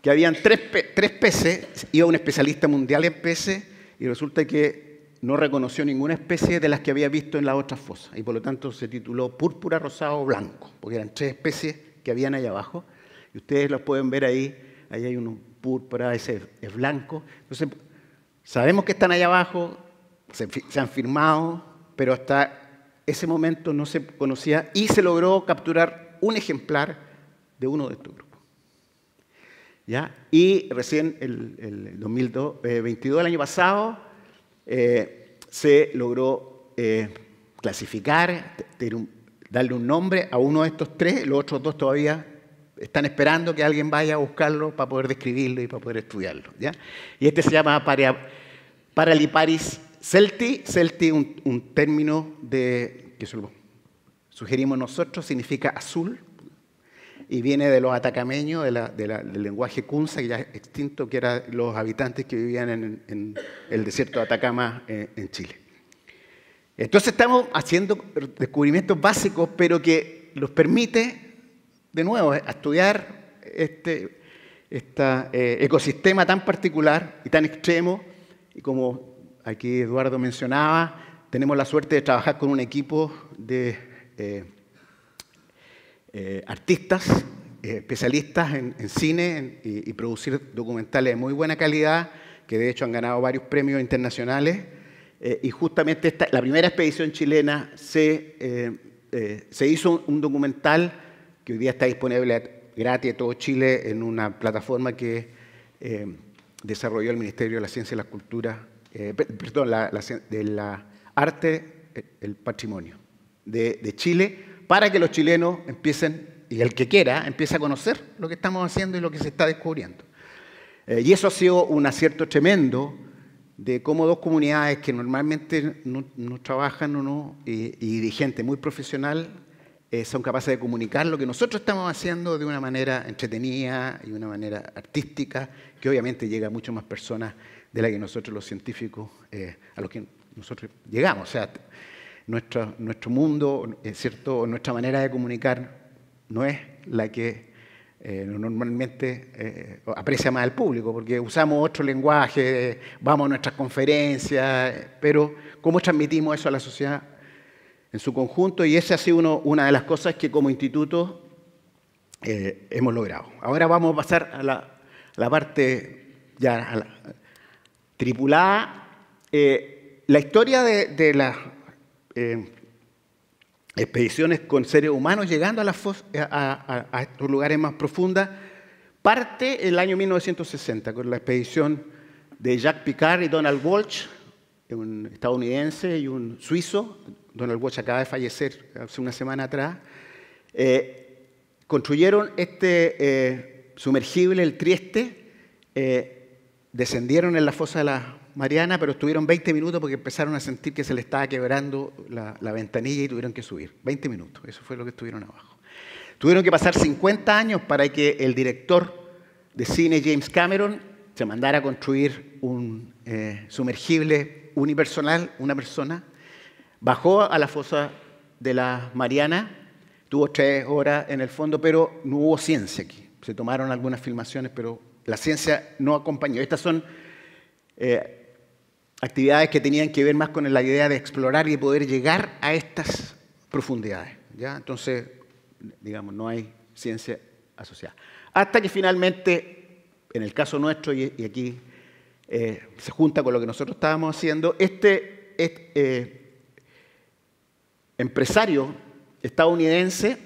que habían tres, tres peces, iba un especialista mundial en peces y resulta que no reconoció ninguna especie de las que había visto en la otra fosa. y por lo tanto se tituló Púrpura, Rosado, Blanco, porque eran tres especies que habían allá abajo y ustedes las pueden ver ahí, ahí hay uno púrpura, ese es blanco. Entonces, sabemos que están allá abajo, se, han firmado, pero hasta ese momento no se conocía y se logró capturar un ejemplar de uno de estos grupos. ¿Ya? Y recién el, 2022, eh, el año pasado, eh, se logró eh, clasificar, darle un nombre a uno de estos tres, los otros dos todavía están esperando que alguien vaya a buscarlo para poder describirlo y para poder estudiarlo. Y este se llama Paraliparis celti, celti un, término de, que sugerimos nosotros, significa azul, y viene de los atacameños, del lenguaje kunza, que ya es extinto, que eran los habitantes que vivían en, el desierto de Atacama, eh, en Chile. Entonces estamos haciendo descubrimientos básicos, pero que los permite, de nuevo, estudiar este eh, ecosistema tan particular y tan extremo, y como aquí Eduardo mencionaba, tenemos la suerte de trabajar con un equipo de... Eh, eh, artistas, eh, especialistas en, cine y, producir documentales de muy buena calidad, que de hecho han ganado varios premios internacionales. Eh, y justamente la primera expedición chilena se, se hizo un, documental que hoy día está disponible gratis a todo Chile en una plataforma que desarrolló el Ministerio de la Ciencia y la Cultura, perdón, de la Arte, el Patrimonio de, de Chile para que los chilenos empiecen, y el que quiera, empiece a conocer lo que estamos haciendo y lo que se está descubriendo. Eh, y eso ha sido un acierto tremendo de cómo dos comunidades que normalmente no, trabajan o no, y, dirigente gente muy profesional, eh, son capaces de comunicar lo que nosotros estamos haciendo de una manera entretenida y una manera artística, que obviamente llega a muchas más personas de la que nosotros los científicos, eh, a los que nosotros llegamos nuestro, mundo, eh, cierto, nuestra manera de comunicar no es la que eh, normalmente eh, aprecia más el público, porque usamos otro lenguaje, vamos a nuestras conferencias, pero ¿cómo transmitimos eso a la sociedad en su conjunto? Y esa ha sido una de las cosas que como instituto hemos logrado. Ahora vamos a pasar a la, parte ya tripulada. la historia de, de la eh, expediciones con seres humanos llegando a, estos lugares más profundos. Parte el año 1960 con la expedición de Jacques Picard y Donald Walsh, un estadounidense y un suizo. Donald Walsh acaba de fallecer hace una semana atrás. Eh, construyeron este eh, sumergible, el Trieste, descendieron en la fosa de la Mariana, pero estuvieron 20 minutos porque empezaron a sentir que se le estaba quebrando la, ventanilla y tuvieron que subir. 20 minutos, eso fue lo que estuvieron abajo. Tuvieron que pasar 50 años para que el director de cine James Cameron se mandara a construir un eh, sumergible unipersonal, una persona. Bajó a la fosa de la Mariana, tuvo tres horas en el fondo, pero no hubo ciencia aquí. Se tomaron algunas filmaciones, pero la ciencia no acompañó. Estas son eh, actividades que tenían que ver más con la idea de explorar y poder llegar a estas profundidades. ¿ya? Entonces, digamos, no hay ciencia asociada. Hasta que finalmente, en el caso nuestro, y, aquí eh, se junta con lo que nosotros estábamos haciendo, este, eh, empresario estadounidense,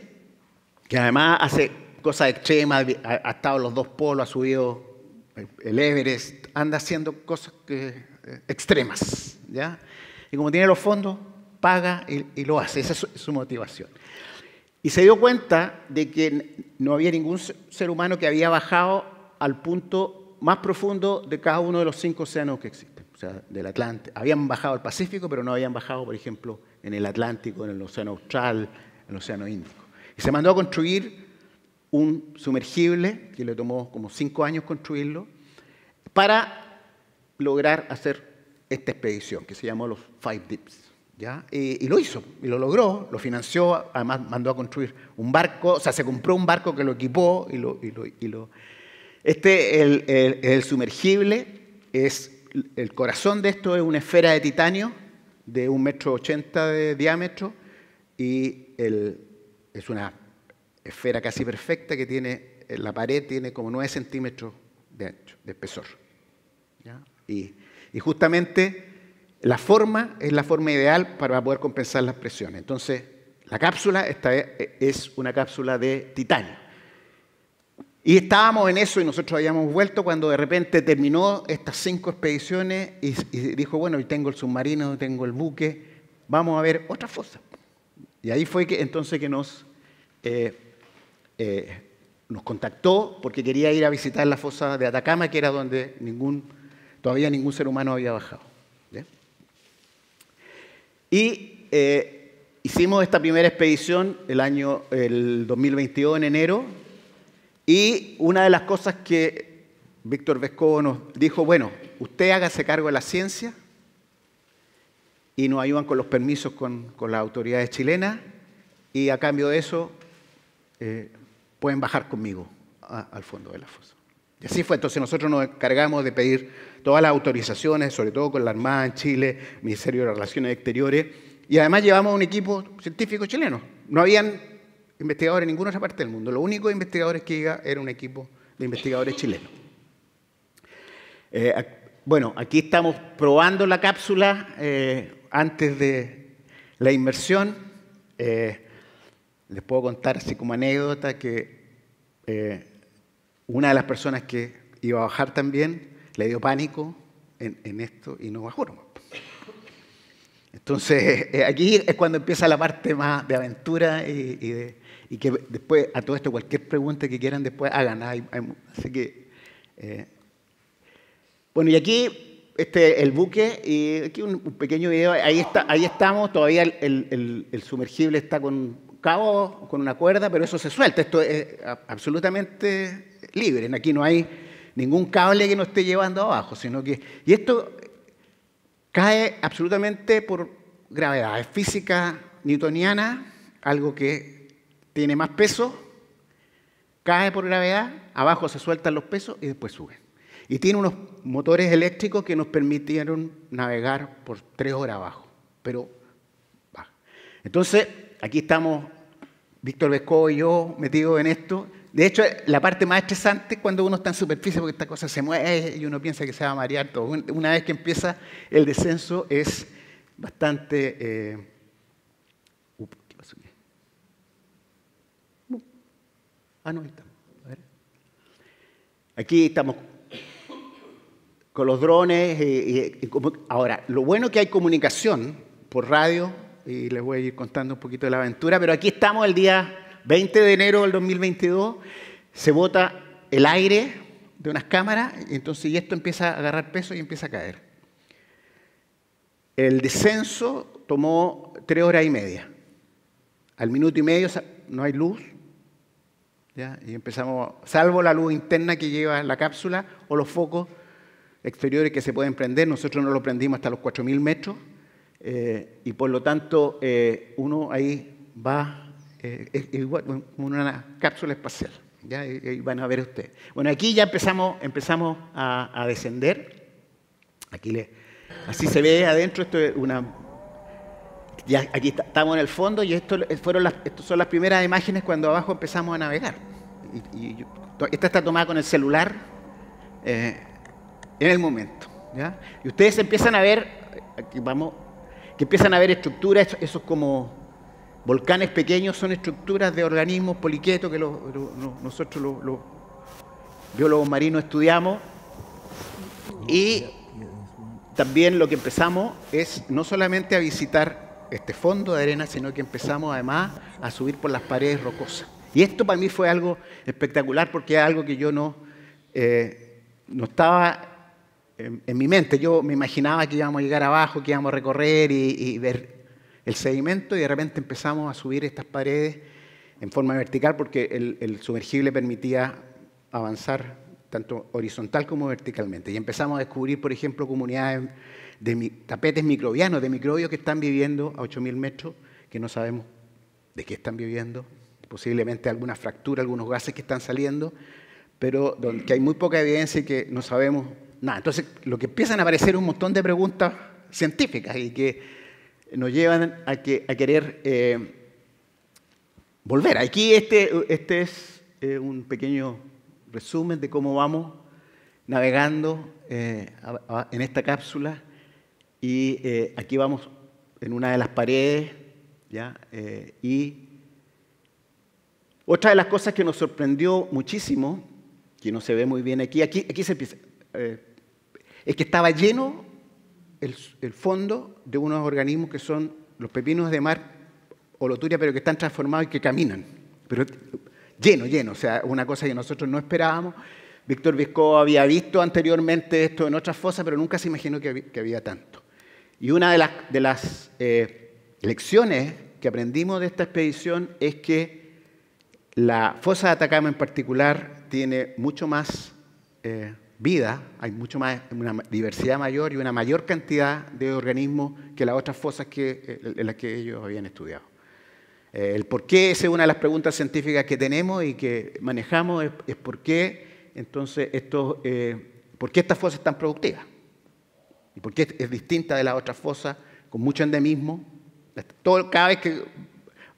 que además hace cosas extremas, ha, ha estado en los dos polos, ha subido el Everest, anda haciendo cosas que extremas. ¿ya? Y como tiene los fondos, paga y, lo hace. Esa es su, motivación. Y se dio cuenta de que no había ningún ser humano que había bajado al punto más profundo de cada uno de los cinco océanos que existen. O sea, del Atlántico. Habían bajado al Pacífico, pero no habían bajado, por ejemplo, en el Atlántico, en el Océano Austral, en el Océano Índico. Y se mandó a construir un sumergible, que le tomó como cinco años construirlo, para lograr hacer esta expedición que se llamó los Five Dips. ¿ya? y lo hizo, y lo logró, lo financió, además mandó a construir un barco, o sea, se compró un barco que lo equipó y lo... Y lo, Este, el, el, sumergible, es el corazón de esto es una esfera de titanio de un metro ochenta de diámetro y es una esfera casi perfecta que tiene, la pared tiene como 9 centímetros de ancho, de espesor. ¿ya? Y, justamente la forma es la forma ideal para poder compensar las presiones. Entonces, la cápsula es una cápsula de titanio. Y estábamos en eso y nosotros habíamos vuelto cuando de repente terminó estas cinco expediciones y, dijo, bueno, y tengo el submarino, tengo el buque, vamos a ver otra fosa. Y ahí fue que entonces que nos, eh, eh, nos contactó porque quería ir a visitar la fosa de Atacama, que era donde ningún Todavía ningún ser humano había bajado. Y eh, hicimos esta primera expedición el año el 2022, en enero, y una de las cosas que Víctor Vescovo nos dijo, bueno, usted hágase cargo de la ciencia y nos ayudan con los permisos con, las autoridades chilenas y a cambio de eso eh, pueden bajar conmigo al fondo de la fosa. Y así fue, entonces nosotros nos encargamos de pedir todas las autorizaciones, sobre todo con la Armada en Chile, Ministerio de Relaciones Exteriores, y además llevamos un equipo científico chileno. No habían investigadores en ninguna otra parte del mundo, los únicos investigadores que iba era un equipo de investigadores chilenos. Eh, bueno, aquí estamos probando la cápsula eh, antes de la inmersión. Eh, les puedo contar así como anécdota que una de las personas que iba a bajar también le dio pánico en, esto y no bajó. Entonces, eh, aquí es cuando empieza la parte más de aventura y, que después, a todo esto, cualquier pregunta que quieran después hagan. así que, eh. bueno, y aquí este, el buque, y aquí un, pequeño video, ahí, está, ahí estamos, todavía el, el sumergible está con, cabo con una cuerda, pero eso se suelta. Esto es eh, absolutamente libre. Aquí no hay ningún cable que nos esté llevando abajo, sino que... Y esto cae absolutamente por gravedad. Es física newtoniana, algo que tiene más peso, cae por gravedad, abajo se sueltan los pesos y después suben. Y tiene unos motores eléctricos que nos permitieron navegar por tres horas abajo, pero va. Entonces, aquí estamos, Víctor Vesco y yo, metidos en esto, de hecho, la parte más estresante es cuando uno está en superficie porque esta cosa se mueve y uno piensa que se va a marear todo. Una vez que empieza el descenso es bastante... Eh, aquí? Ah, estamos. Aquí estamos con los drones. Ahora, lo bueno que hay comunicación por radio, y les voy a ir contando un poquito de la aventura, pero aquí estamos el día 20 de enero del 2022, se bota el aire de unas cámaras, y entonces esto empieza a agarrar peso y empieza a caer. El descenso tomó tres horas y media. Al minuto y medio no hay luz, ¿ya? y empezamos, salvo la luz interna que lleva la cápsula o los focos exteriores que se pueden prender, nosotros no lo prendimos hasta los 4.000 metros, eh, y por lo tanto eh, uno ahí va eh, es igual, como una cápsula espacial. ¿ya? Y, van a ver ustedes. Bueno, aquí ya empezamos, empezamos a, descender. Aquí le, así se ve adentro, esto es una... Ya, aquí estamos en el fondo y esto eh, fueron estos son las primeras imágenes cuando abajo empezamos a navegar. esta está tomada con el celular eh, en el momento. Y ustedes empiezan a ver, aquí vamos, que empiezan a ver estructuras, eso es como Volcanes pequeños son estructuras de organismos poliquetos que nosotros los biólogos marinos estudiamos. Y también lo que empezamos es no solamente a visitar este fondo de arena, sino que empezamos además a subir por las paredes rocosas. Y esto para mí fue algo espectacular porque es algo que yo no, eh, no estaba en, mi mente. Yo me imaginaba que íbamos a llegar abajo, que íbamos a recorrer y ver el sedimento y de repente empezamos a subir estas paredes en forma vertical porque el, sumergible permitía avanzar tanto horizontal como verticalmente. Y empezamos a descubrir, por ejemplo, comunidades de tapetes microbianos, de microbios que están viviendo a 8.000 metros, que no sabemos de qué están viviendo, posiblemente alguna fractura, algunos gases que están saliendo, pero donde, que hay muy poca evidencia y que no sabemos nada. Entonces, lo que empiezan a aparecer un montón de preguntas científicas y que nos llevan a, querer eh, volver. Aquí este, este es eh, un pequeño resumen de cómo vamos navegando eh, en esta cápsula y aquí vamos en una de las paredes ¿ya? y otra de las cosas que nos sorprendió muchísimo, que no se ve muy bien aquí, aquí, aquí se es que estaba lleno el, fondo de unos organismos que son los pepinos de mar o loturia, pero que están transformados y que caminan. Pero lleno, lleno, o sea, una cosa que nosotros no esperábamos. Víctor Visco había visto anteriormente esto en otras fosas, pero nunca se imaginó que había, tanto. Y una de las, eh, lecciones que aprendimos de esta expedición es que la fosa de Atacama en particular tiene mucho más eh, vida, hay mucho más, una diversidad mayor y una mayor cantidad de organismos que las otras fosas que, eh, en las que ellos habían estudiado. Eh, el por qué, esa es una de las preguntas científicas que tenemos y que manejamos, es, por qué entonces estos, eh, por qué esta fosa es tan y por qué es distinta de las otras fosas con mucho endemismo. cada vez que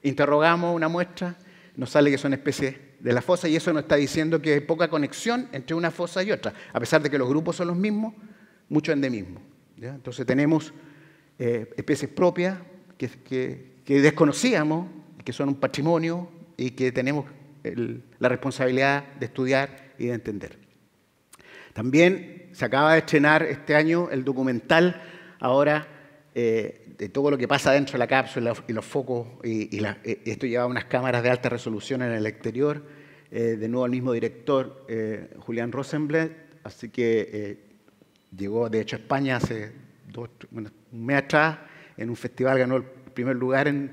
interrogamos una muestra, nos sale que son especies de la fosa y eso nos está diciendo que hay poca conexión entre una fosa y otra, a pesar de que los grupos son los mismos, mucho endemismo. Entonces tenemos eh, especies propias que, desconocíamos, que son un patrimonio y que tenemos la responsabilidad de estudiar y de entender. También se acaba de estrenar este año el documental, ahora... Eh, de todo lo que pasa dentro de la cápsula y los focos, y, eh, esto lleva unas cámaras de alta resolución en el exterior, eh, de nuevo el mismo director, eh, Julián Rosenblatt, así que llegó de hecho a España hace un mes atrás, en un festival ganó el primer lugar en,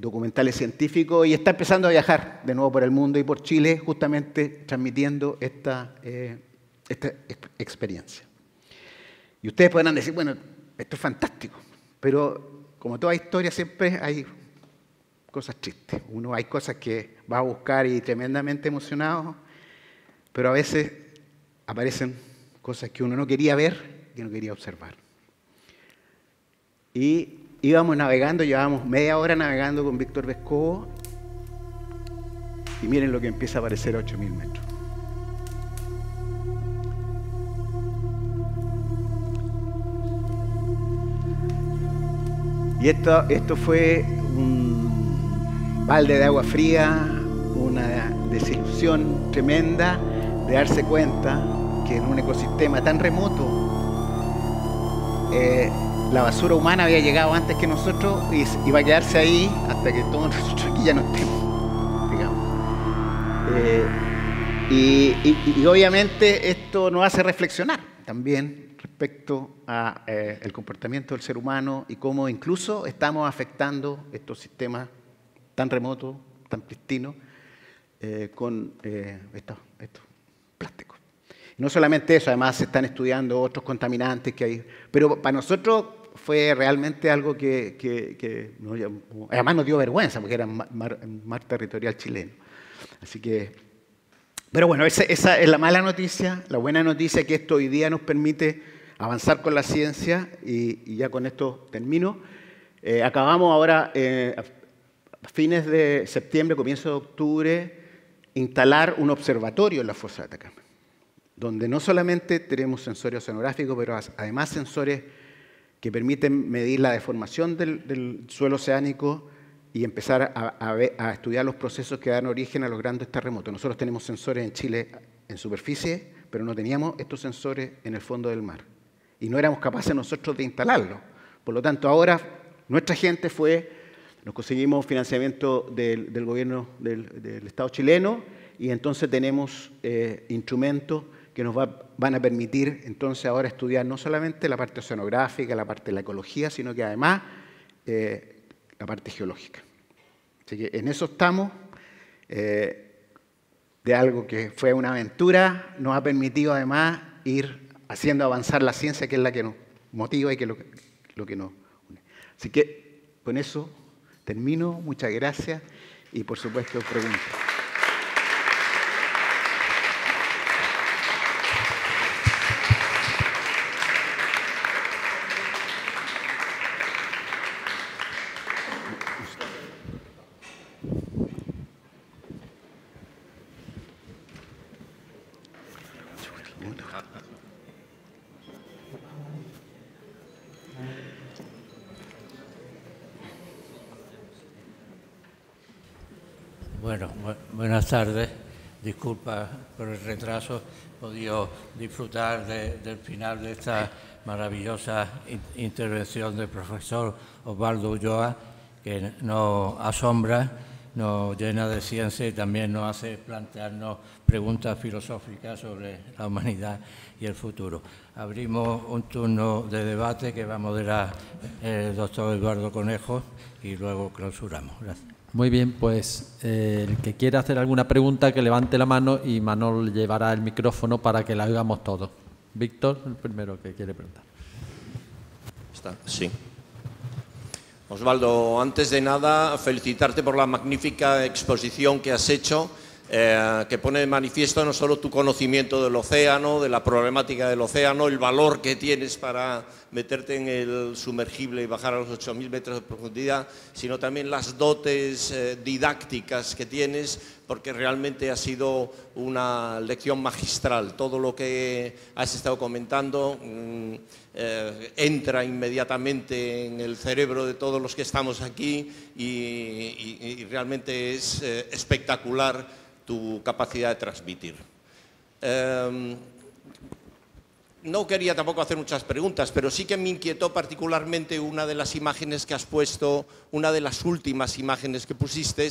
documentales científicos y está empezando a viajar de nuevo por el mundo y por Chile, justamente transmitiendo esta, esta experiencia. Y ustedes podrán decir, bueno, esto es fantástico, pero como toda historia siempre hay cosas tristes. Uno hay cosas que va a buscar y tremendamente emocionado, pero a veces aparecen cosas que uno no quería ver, que no quería observar. Y íbamos navegando, llevábamos media hora navegando con Víctor Vescovo, y miren lo que empieza a aparecer a 8.000 metros. Y esto, esto fue un balde de agua fría, una desilusión tremenda de darse cuenta que en un ecosistema tan remoto eh, la basura humana había llegado antes que nosotros y iba a quedarse ahí hasta que todos nosotros aquí ya no estemos, eh, y obviamente esto nos hace reflexionar también respecto al eh, comportamiento del ser humano y cómo incluso estamos afectando estos sistemas tan remotos, tan pristinos, eh, con eh, estos, plásticos. no solamente eso, además se están estudiando otros contaminantes que hay, pero para nosotros fue realmente algo que, además nos dio vergüenza porque era mar, mar, territorial chileno. Así que, pero bueno, esa, es la mala noticia. La buena noticia es que esto hoy día nos permite avanzar con la ciencia y, ya con esto termino. Eh, acabamos ahora, eh, a fines de septiembre, comienzo de octubre, instalar un observatorio en la fosa de Atacama, donde no solamente tenemos sensores oceanográficos, pero además sensores que permiten medir la deformación del, suelo oceánico y empezar a, estudiar los procesos que dan origen a los grandes terremotos. Nosotros tenemos sensores en Chile en superficie, pero no teníamos estos sensores en el fondo del mar y no éramos capaces nosotros de instalarlo. Por lo tanto, ahora nuestra gente fue, nos conseguimos financiamiento del, gobierno del, Estado chileno y entonces tenemos eh, instrumentos que nos van a permitir entonces ahora estudiar no solamente la parte oceanográfica, la parte de la ecología, sino que además eh, la parte geológica. Así que en eso estamos. Eh, de algo que fue una aventura, nos ha permitido además ir haciendo avanzar la ciencia que es la que nos motiva y que es lo, que nos une. Así que con eso termino. Muchas gracias y por supuesto preguntas. tardes. Disculpa por el retraso. He podido disfrutar del final de esta maravillosa intervención del profesor Osvaldo Ulloa, que nos asombra, nos llena de ciencia y también nos hace plantearnos preguntas filosóficas sobre la humanidad y el futuro. Abrimos un turno de debate que va a moderar eh, el doctor Eduardo Conejo y luego clausuramos. Gracias. Muy bien, pues eh, el que quiera hacer alguna pregunta que levante la mano y Manol llevará el micrófono para que la oigamos todos. Víctor, el primero que quiere preguntar. Está, sí. Osvaldo, antes de nada, felicitarte por la magnífica exposición que has hecho eh, que pone de manifiesto no solo tu conocimiento del océano, de la problemática del océano, el valor que tienes para meterte en el sumergible y bajar a los 8.000 metros de profundidad, sino también las dotes eh, didácticas que tienes, porque realmente ha sido una lección magistral. Todo lo que has estado comentando mm, eh, entra inmediatamente en el cerebro de todos los que estamos aquí y, realmente es espectacular tu capacidad de transmitir. Em, no quería tampoco hacer muchas preguntas, pero sí que me inquietó particularmente una de las imágenes que has puesto, una de las últimas imágenes que pusiste,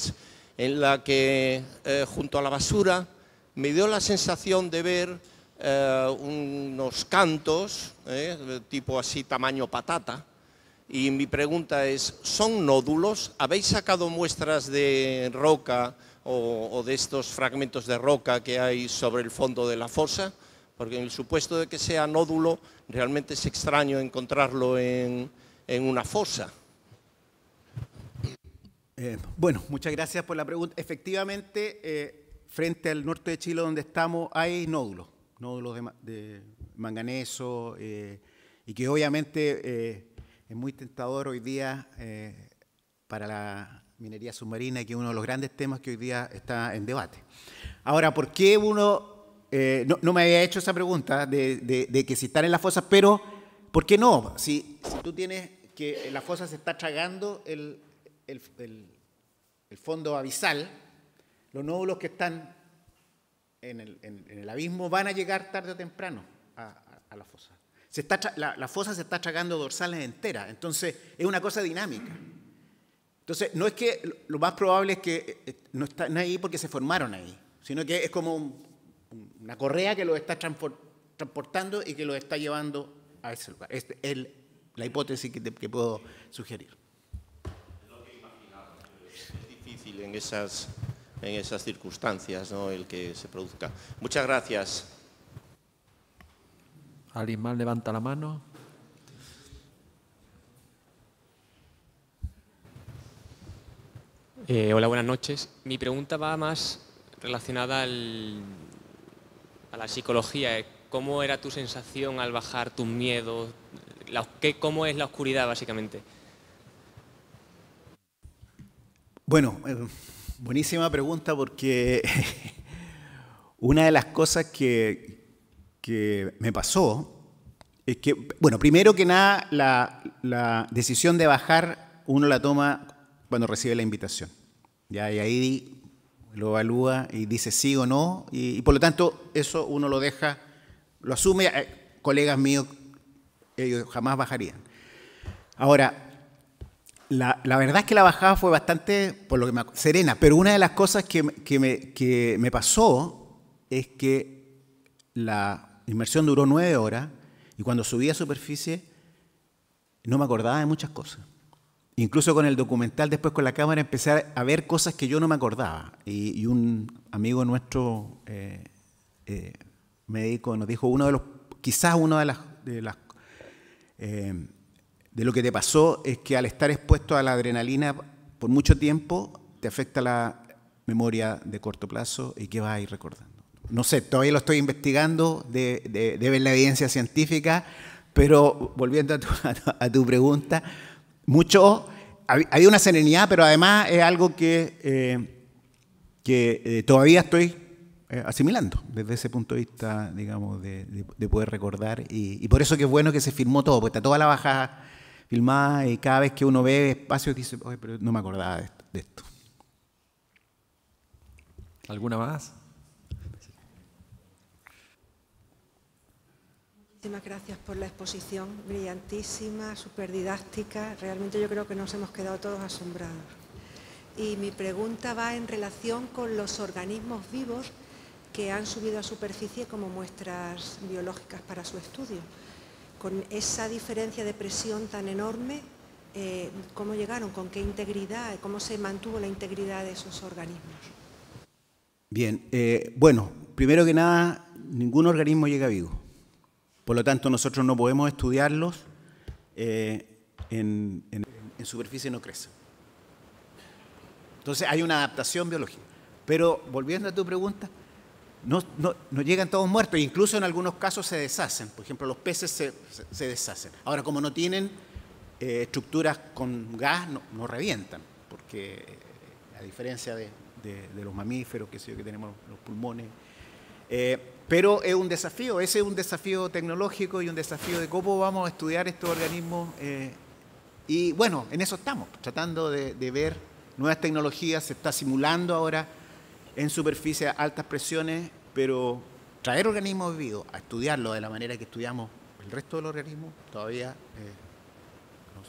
en la que eh, junto a la basura me dio la sensación de ver eh, unos cantos, eh, tipo así tamaño patata, y mi pregunta es, ¿son nódulos? ¿Habéis sacado muestras de roca? o, de estos fragmentos de roca que hay sobre el fondo de la fosa, porque en el supuesto de que sea nódulo, realmente es extraño encontrarlo en, una fosa. Eh, bueno, muchas gracias por la pregunta. Efectivamente, eh, frente al norte de Chile donde estamos hay nódulos, nódulos de, manganeso, eh, y que obviamente es muy tentador hoy día para la minería submarina, que es uno de los grandes temas que hoy día está en debate. Ahora, ¿por qué uno, eh, no, me había hecho esa pregunta de, que si están en las fosas, pero ¿por qué no? Si, tú tienes que la fosa se está tragando el, fondo abisal, los nódulos que están en el, abismo van a llegar tarde o temprano a, la fosa. está, la, la fosa se está tragando dorsales enteras, entonces es una cosa dinámica. Entonces, no es que lo más probable es que eh, eh, no están ahí porque se formaron ahí, sino que es como una correa que los está transportando y que los está llevando a ese lugar. Es la hipótesis que, puedo sugerir. es difícil en esas, en esas circunstancias ¿no? el que se produzca. Muchas gracias. ¿Alguien más levanta la mano? Eh, hola, buenas noches. Mi pregunta va más relacionada a la psicología. ¿Cómo era tu sensación al bajar tus miedos? ¿Cómo es la oscuridad, básicamente? Bueno, eh, buenísima pregunta porque una de las cosas que, me pasó es que, bueno, primero que nada, la, la decisión de bajar uno la toma cuando recibe la invitación. ¿ya? Y ahí lo evalúa y dice sí o no, y, por lo tanto eso uno lo deja, lo asume, eh, colegas míos, ellos jamás bajarían. Ahora, la, verdad es que la bajada fue bastante, por lo que serena, pero una de las cosas que, me, que me pasó es que la inmersión duró nueve horas y cuando subí a superficie no me acordaba de muchas cosas incluso con el documental, después con la cámara, empecé a ver cosas que yo no me acordaba. Y, un amigo nuestro eh, eh, médico nos dijo, uno de los, quizás uno de las... De, las, eh, de lo que te pasó es que al estar expuesto a la adrenalina por mucho tiempo, te afecta la memoria de corto plazo y que vas a ir recordando. No sé, todavía lo estoy investigando, de, de, ver la evidencia científica, pero volviendo a tu, a tu pregunta, mucho, hay una serenidad, pero además es algo que, eh, que eh, todavía estoy eh, asimilando desde ese punto de vista, digamos, de, poder recordar. Y, por eso que es bueno que se firmó todo, porque está toda la baja filmada y cada vez que uno ve espacios dice, pero no me acordaba de esto. ¿Alguna más? Muchísimas gracias por la exposición, brillantísima, súper didáctica. Realmente yo creo que nos hemos quedado todos asombrados. Y mi pregunta va en relación con los organismos vivos que han subido a superficie como muestras biológicas para su estudio. Con esa diferencia de presión tan enorme, eh, ¿cómo llegaron? ¿Con qué integridad? ¿Cómo se mantuvo la integridad de esos organismos? Bien, eh, bueno, primero que nada, ningún organismo llega vivo. Por lo tanto, nosotros no podemos estudiarlos eh, en, superficie no crece. Entonces hay una adaptación biológica. Pero volviendo a tu pregunta, no, llegan todos muertos, incluso en algunos casos se deshacen. Por ejemplo, los peces se, deshacen. Ahora, como no tienen eh, estructuras con gas, no, revientan, porque eh, a diferencia de, los mamíferos, que, que tenemos los pulmones. Pero es un desafío, ese es un desafío tecnológico y un desafío de cómo vamos a estudiar estos organismos. Eh, y bueno, en eso estamos, tratando de, ver nuevas tecnologías, se está simulando ahora en superficie a altas presiones, pero traer organismos vivos a estudiarlo de la manera que estudiamos el resto del organismo, todavía eh,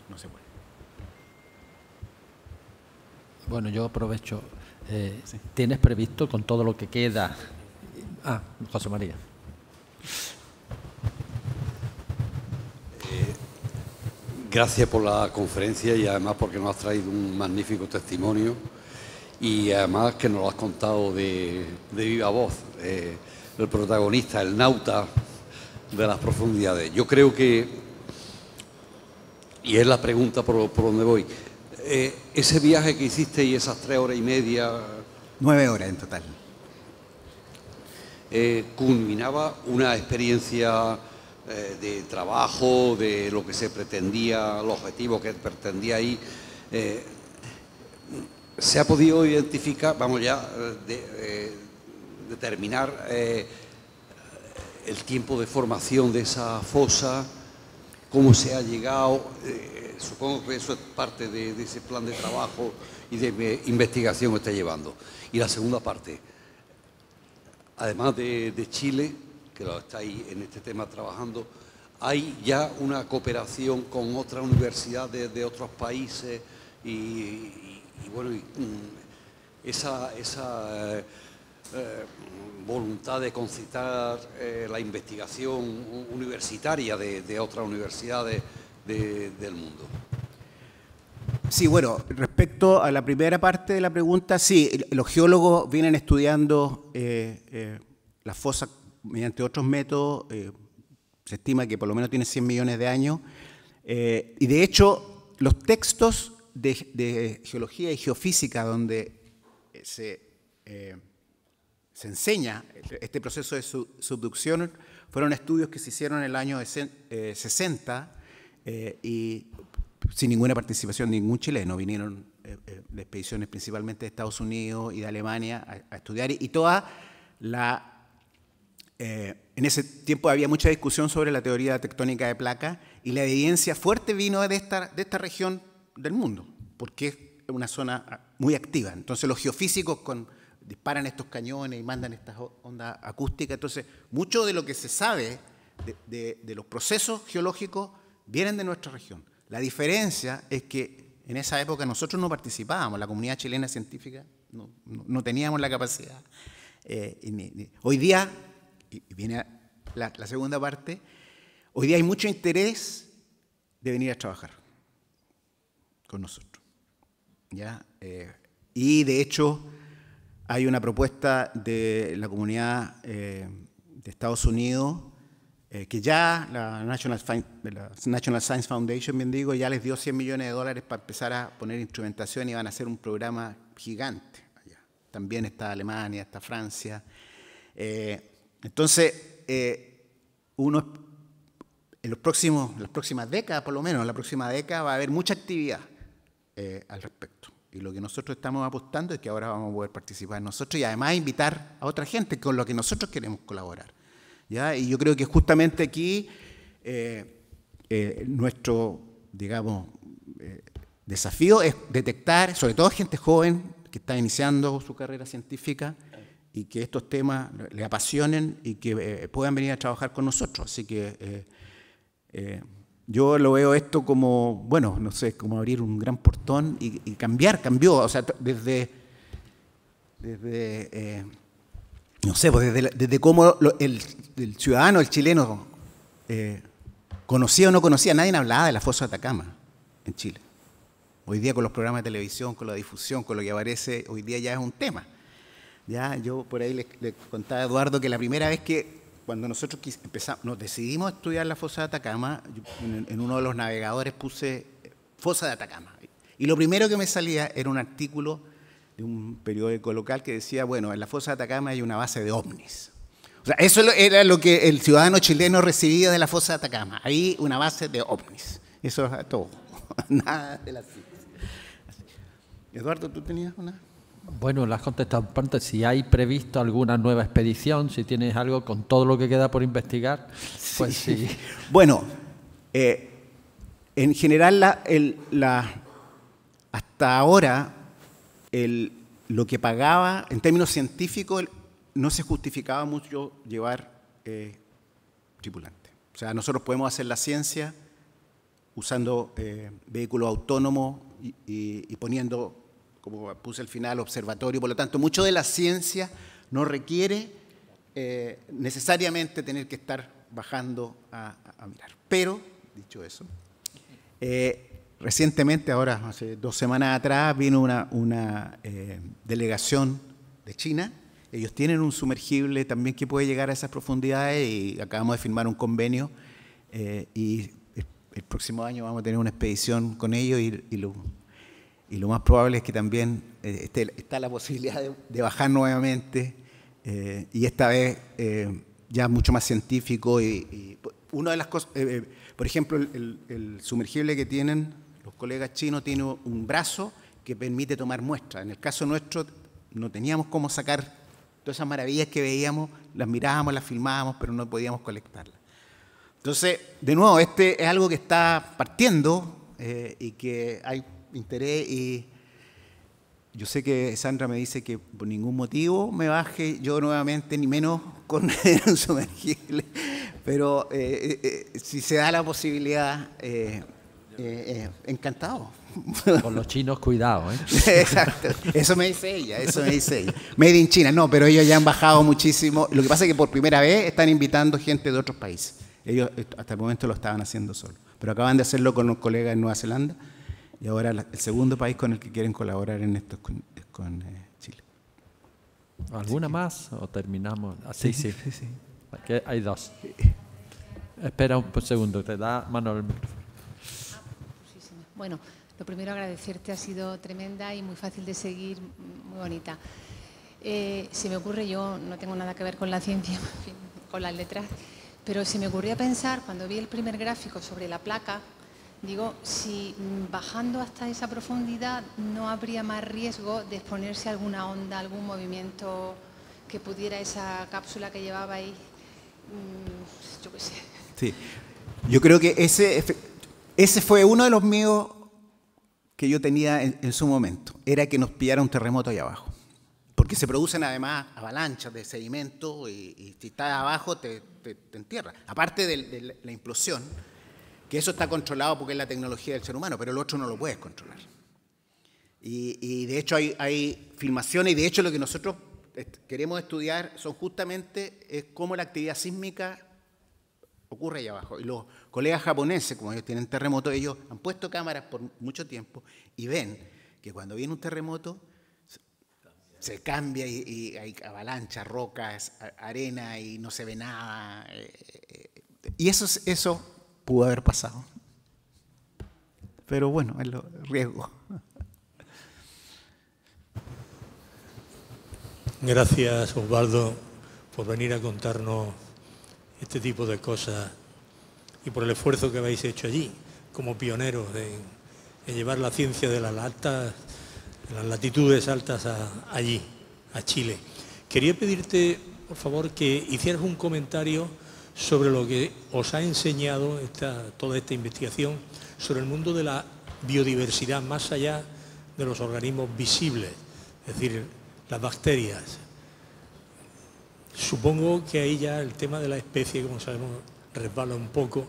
no, se puede. Bueno, yo aprovecho. Eh, ¿Tienes previsto con todo lo que queda Ah, José María. Eh, gracias por la conferencia y además porque nos has traído un magnífico testimonio y además que nos lo has contado de, viva voz, eh, el protagonista, el nauta de las profundidades. Yo creo que, y es la pregunta por, por donde voy, eh, ese viaje que hiciste y esas tres horas y media... Nueve horas en total. Eh, culminaba una experiencia eh, de trabajo, de lo que se pretendía, el objetivo que pretendía ahí. Eh, se ha podido identificar, vamos ya, determinar el tiempo de formación de esa fosa, cómo se ha llegado, supongo que eso es parte de, de ese plan de trabajo y de investigación que está llevando. Y la segunda parte, además de, Chile, que lo estáis en este tema trabajando, hay ya una cooperación con otras universidades de otros países y, mm, esa, eh, eh, voluntad de concitar eh, la investigación universitaria de, otras universidades del mundo. Sí, bueno, respecto a la primera parte de la pregunta, sí, los geólogos vienen estudiando eh, eh, las fosas mediante otros métodos, eh, se estima que por lo menos tiene 100 millones de años, eh, y de hecho los textos de, geología y geofísica donde se, eh, se enseña este proceso de subducción fueron estudios que se hicieron en el año 60 y sin ninguna participación de ningún chileno. Vinieron eh, eh, expediciones principalmente de Estados Unidos y de Alemania a, estudiar y, toda la... Eh, en ese tiempo había mucha discusión sobre la teoría tectónica de placa y la evidencia fuerte vino de esta, de esta región del mundo, porque es una zona ah, muy activa. Entonces los geofísicos con, disparan estos cañones y mandan estas ondas acústicas. Entonces mucho de lo que se sabe de los procesos geológicos vienen de nuestra región. La diferencia es que en esa época nosotros no participábamos, la comunidad chilena científica no, teníamos la capacidad. Eh, hoy día, y viene la, segunda parte, hoy día hay mucho interés de venir a trabajar con nosotros. ¿ya? Eh, y de hecho, hay una propuesta de la comunidad eh, de Estados Unidos eh, que ya la National, Science Foundation, bien digo, ya les dio 100 millones de dólares para empezar a poner instrumentación y van a hacer un programa gigante. Allá. También está Alemania, está Francia. Eh, entonces, eh, uno, en los próximos, las próximas décadas, por lo menos, en la próxima década va a haber mucha actividad al respecto. Y lo que nosotros estamos apostando es que ahora vamos a poder participar nosotros y además invitar a otra gente con lo que nosotros queremos colaborar. Y yo creo que justamente aquí eh, eh, nuestro, digamos, eh, desafío es detectar, sobre todo gente joven que está iniciando su carrera científica, y que estos temas le apasionen y que puedan venir a trabajar con nosotros. Así que yo lo veo esto como, bueno, no sé, como abrir un gran portón y, cambiar, cambió, o sea, desde, desde no sé, pues desde, desde cómo el, ciudadano, el chileno, eh, conocía o no conocía, nadie hablaba de la fosa de Atacama en Chile. Hoy día con los programas de televisión, con la difusión, con lo que aparece, hoy día ya es un tema. Ya, yo por ahí le, contaba a Eduardo que la primera vez que cuando nosotros empezamos, nos decidimos estudiar la fosa de Atacama, en, en, uno de los navegadores puse fosa de Atacama. Y lo primero que me salía era un artículo un periódico local que decía, bueno, en la fosa de Atacama hay una base de ovnis. O sea, eso era lo que el ciudadano chileno recibía de la fosa de Atacama. Ahí una base de ovnis. Eso es todo. Nada de la Eduardo, ¿tú tenías una? Bueno, las has contestado Si hay previsto alguna nueva expedición, si tienes algo con todo lo que queda por investigar, pues sí. Bueno, eh, en general, hasta ahora el, lo que pagaba, en términos científicos, no se justificaba mucho llevar eh, tripulante. O sea, nosotros podemos hacer la ciencia usando eh, vehículos autónomos y, poniendo, como puse al final, observatorio. Por lo tanto, mucho de la ciencia no requiere eh, necesariamente tener que estar bajando a, mirar. Pero, dicho eso, Recientemente, ahora, hace dos semanas atrás, vino una, eh, delegación de China. Ellos tienen un sumergible también que puede llegar a esas profundidades y acabamos de firmar un convenio eh, y el, próximo año vamos a tener una expedición con ellos y, lo, más probable es que también eh, este, está la posibilidad de, bajar nuevamente y esta vez ya mucho más científico y, una de las cosas, por ejemplo, el sumergible que tienen los colegas chinos tienen un brazo que permite tomar muestras. En el caso nuestro no teníamos cómo sacar todas esas maravillas que veíamos, las mirábamos, las filmábamos, pero no podíamos colectarlas. Entonces, de nuevo, este es algo que está partiendo eh, y que hay interés y yo sé que Sandra me dice que por ningún motivo me baje yo nuevamente, ni menos con un sumergible, pero eh, eh, si se da la posibilidad, eh, eh, encantado. Con los chinos, cuidado. ¿eh? Exacto. Eso me dice ella, eso me dice ella. Made in China, no, pero ellos ya han bajado muchísimo. Lo que pasa es que por primera vez están invitando gente de otros países. Ellos hasta el momento lo estaban haciendo solo. Pero acaban de hacerlo con los colegas en Nueva Zelanda y ahora el segundo país con el que quieren colaborar en esto es con, Chile. ¿Alguna más o terminamos? Ah, sí, sí. sí, hay dos. Espera un segundo, te da mano el micrófono. Bueno, lo primero agradecerte, ha sido tremenda y muy fácil de seguir, muy bonita. Eh, se me ocurre, yo no tengo nada que ver con la ciencia, con las letras, pero se me ocurrió pensar, cuando vi el primer gráfico sobre la placa, digo, si bajando hasta esa profundidad no habría más riesgo de exponerse a alguna onda, algún movimiento que pudiera esa cápsula que llevaba ahí, mm, yo qué sé. Sí, yo creo que ese ese fue uno de los miedos que yo tenía en, su momento, era que nos pillara un terremoto ahí abajo. Porque se producen además avalanchas de sedimento y, si estás abajo te, te, Aparte de, la implosión, que eso está controlado porque es la tecnología del ser humano, pero el otro no lo puedes controlar. Y, de hecho hay, hay, filmaciones y de hecho lo que nosotros queremos estudiar son justamente cómo la actividad sísmica ocurre ahí abajo. Y los colegas japoneses, como ellos tienen terremoto, ellos han puesto cámaras por mucho tiempo y ven que cuando viene un terremoto se cambia y, hay avalanchas, rocas, arena y no se ve nada. Eh, eh, eh, y eso, eso pudo haber pasado. Pero bueno, es lo riesgo. Gracias Osvaldo por venir a contarnos este tipo de cosas y por el esfuerzo que habéis hecho allí como pioneros en, llevar la ciencia de las altas, las latitudes altas allí, a Chile. Quería pedirte, por favor, que hicieras un comentario sobre lo que os ha enseñado esta, toda esta investigación sobre el mundo de la biodiversidad más allá de los organismos visibles, es decir, las bacterias, Supongo que ahí ya el tema de la especie, como sabemos, resbala un poco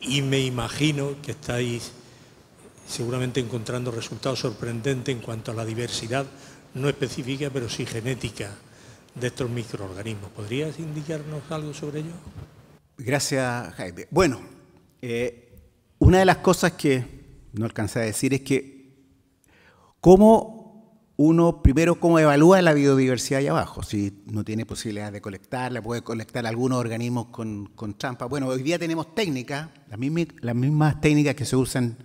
y me imagino que estáis seguramente encontrando resultados sorprendentes en cuanto a la diversidad, no específica, pero sí genética de estos microorganismos. ¿Podrías indicarnos algo sobre ello? Gracias, Jaime. Bueno, eh, una de las cosas que no alcancé a decir es que cómo uno primero cómo evalúa la biodiversidad allá abajo, si no tiene posibilidad de colectarla, puede colectar algunos organismos con, con trampa. Bueno, hoy día tenemos técnicas, las mismas, técnicas que se usan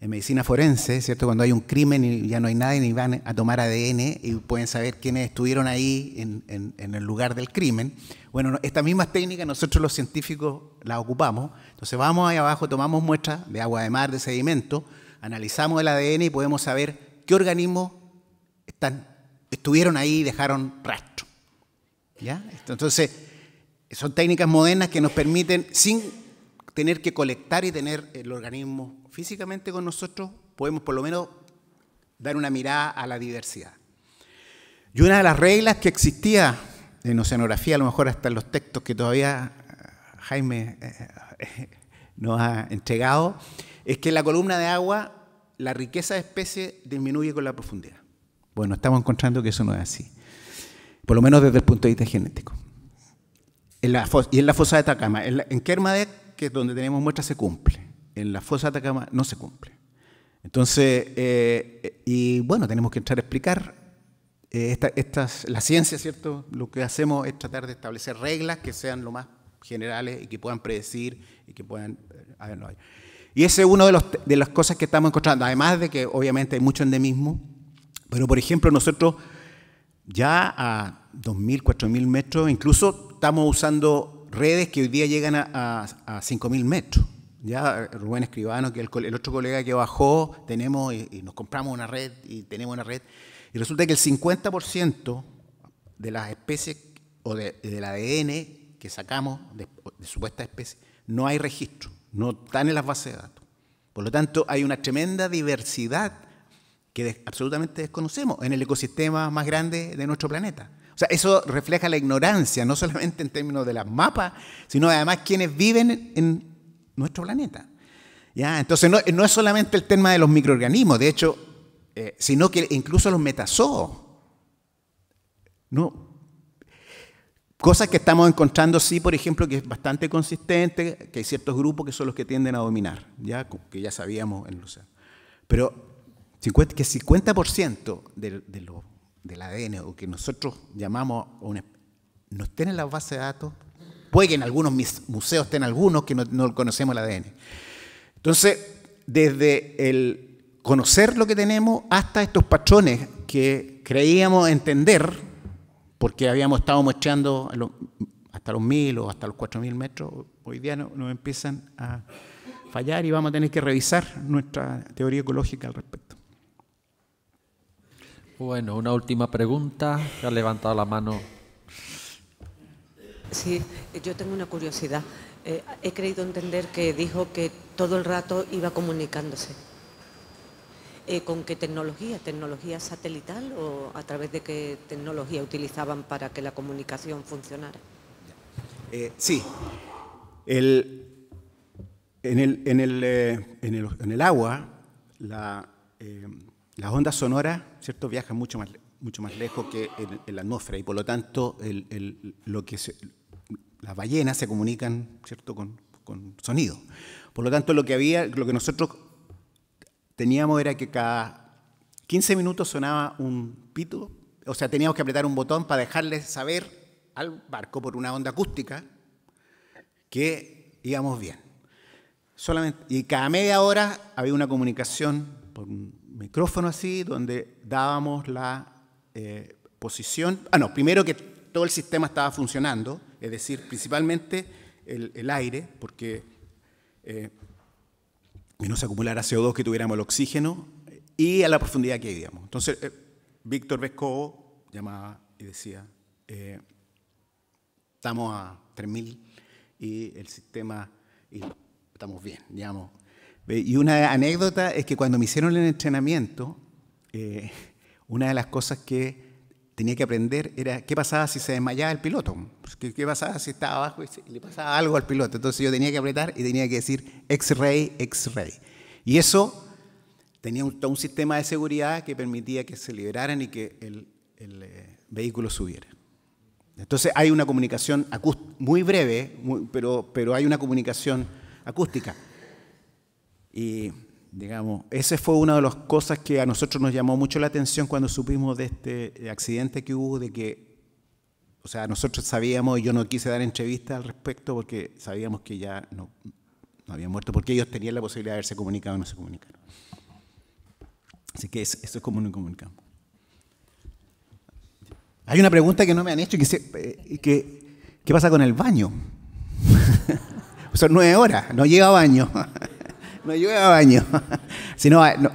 en medicina forense, ¿cierto? Cuando hay un crimen y ya no hay nadie, ni van a tomar ADN y pueden saber quiénes estuvieron ahí en, en el lugar del crimen. Bueno, estas mismas técnicas nosotros los científicos las ocupamos. Entonces vamos ahí abajo, tomamos muestras de agua de mar, de sedimento, analizamos el ADN y podemos saber qué organismos estuvieron ahí y dejaron rastro. ¿Ya? Entonces, son técnicas modernas que nos permiten, sin tener que colectar y tener el organismo físicamente con nosotros, podemos por lo menos dar una mirada a la diversidad. Y una de las reglas que existía en oceanografía, a lo mejor hasta en los textos que todavía eh, Jaime eh, eh, nos ha entregado, es que en la columna de agua, la riqueza de especies disminuye con la profundidad. Bueno, estamos encontrando que eso no es así, por lo menos desde el punto de vista genético. y en la fosa de Atacama, en, Kermadec, que es donde tenemos muestras, se cumple. En la fosa de Atacama no se cumple. Entonces, eh, y bueno, tenemos que entrar a explicar. Eh, estas, la ciencia, ¿cierto? Lo que hacemos es tratar de establecer reglas que sean lo más generales y que puedan predecir y que puedan... Eh, y ese es uno de, de las cosas que estamos encontrando, además de que obviamente hay mucho endemismo, pero, por ejemplo, nosotros ya a 2.000, 4.000 metros, incluso estamos usando redes que hoy día llegan a, 5.000 metros. Ya eh, Rubén Escribano, que el, otro colega que bajó, tenemos y, nos compramos una red y tenemos una red. Y resulta que el 50% de las especies o del ADN que sacamos de, de supuestas especies, no hay registro, no están en las bases de datos. Por lo tanto, hay una tremenda diversidad que absolutamente desconocemos en el ecosistema más grande de nuestro planeta. O sea, eso refleja la ignorancia, no solamente en términos de las mapas, sino además quienes viven en nuestro planeta. ¿Ya? Entonces, no, es solamente el tema de los microorganismos, de hecho, eh, sino que incluso los metazoos. No. Cosas que estamos encontrando, sí, por ejemplo, que es bastante consistente, que hay ciertos grupos que son los que tienden a dominar, ¿ya? que ya sabíamos en océano, Pero que 50% del, de del ADN o que nosotros llamamos no estén en las bases de datos, puede que en algunos museos estén algunos que no, conocemos el ADN. Entonces, desde el conocer lo que tenemos hasta estos patrones que creíamos entender, porque habíamos estado muestreando hasta los 1000 o hasta los 4000 metros, hoy día nos empiezan a fallar y vamos a tener que revisar nuestra teoría ecológica al respecto. Bueno, una última pregunta. ha levantado la mano. Sí, yo tengo una curiosidad. Eh, he creído entender que dijo que todo el rato iba comunicándose. Eh, ¿Con qué tecnología? ¿Tecnología satelital o a través de qué tecnología utilizaban para que la comunicación funcionara? Eh, sí. en, el, agua, la, las ondas sonoras ¿cierto? Viaja mucho más, mucho más lejos que en, la atmósfera y por lo tanto lo que las ballenas se comunican, ¿cierto? Con, sonido. Por lo tanto, lo que había, lo que nosotros teníamos era que cada 15 minutos sonaba un pito, o sea, teníamos que apretar un botón para dejarles saber al barco por una onda acústica que íbamos bien. Solamente, y cada media hora había una comunicación por un micrófono así, donde dábamos la eh, posición. Ah, no, primero que todo el sistema estaba funcionando, es decir, principalmente el, aire, porque eh, no se acumulara CO2 que tuviéramos el oxígeno, y a la profundidad que íbamos. Entonces, eh, Víctor Vescovo llamaba y decía, eh, estamos a 3.000 y el sistema, y estamos bien, digamos, eh, y una anécdota es que cuando me hicieron el entrenamiento, eh, una de las cosas que tenía que aprender era qué pasaba si se desmayaba el piloto, pues, qué, pasaba si estaba abajo y, le pasaba algo al piloto. Entonces yo tenía que apretar y tenía que decir X-ray, X-ray. Y eso tenía un, un sistema de seguridad que permitía que se liberaran y que el, eh, vehículo subiera. Entonces hay una comunicación muy breve, pero, pero hay una comunicación acústica. Y, digamos, esa fue una de las cosas que a nosotros nos llamó mucho la atención cuando supimos de este accidente que hubo, de que, o sea, nosotros sabíamos, y yo no quise dar entrevista al respecto porque sabíamos que ya no, no había muerto, porque ellos tenían la posibilidad de haberse comunicado o no se comunicaron. Así que eso, es como nos comunicamos. Hay una pregunta que no me han hecho, que, se, eh, ¿qué pasa con el baño? Son nueve horas, no llega baño. no a baño. si ah, no,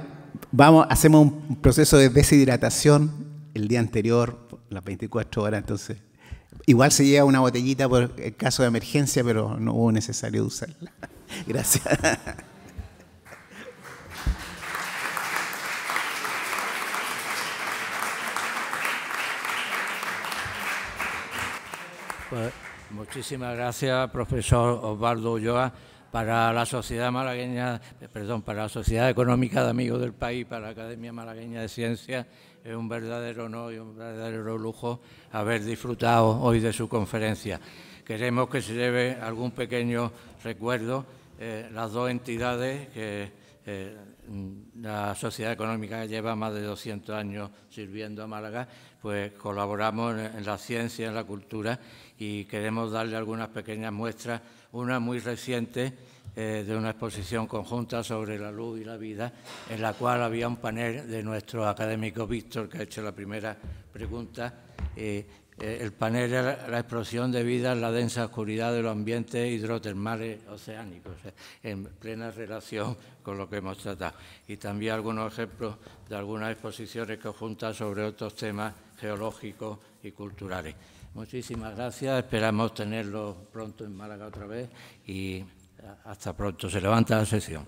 vamos, hacemos un proceso de deshidratación el día anterior, las 24 horas, entonces. Igual se lleva una botellita por caso de emergencia, pero no hubo necesario usarla. Gracias. Pues, muchísimas gracias, profesor Osvaldo Ulloa para la Sociedad Malagueña, eh, perdón, para la Sociedad Económica de Amigos del País, para la Academia Malagueña de Ciencias, es un verdadero honor y un verdadero lujo haber disfrutado hoy de su conferencia. Queremos que se lleve algún pequeño recuerdo eh, las dos entidades que eh, la Sociedad Económica lleva más de 200 años sirviendo a Málaga, pues colaboramos en la ciencia, en la cultura y queremos darle algunas pequeñas muestras una muy reciente eh, de una exposición conjunta sobre la luz y la vida, en la cual había un panel de nuestro académico Víctor, que ha hecho la primera pregunta. Eh, eh, el panel era la explosión de vida en la densa oscuridad de los ambientes hidrotermales oceánicos, en plena relación con lo que hemos tratado. Y también algunos ejemplos de algunas exposiciones conjuntas sobre otros temas geológicos y culturales. Muchísimas gracias. Esperamos tenerlo pronto en Málaga otra vez y hasta pronto. Se levanta la sesión.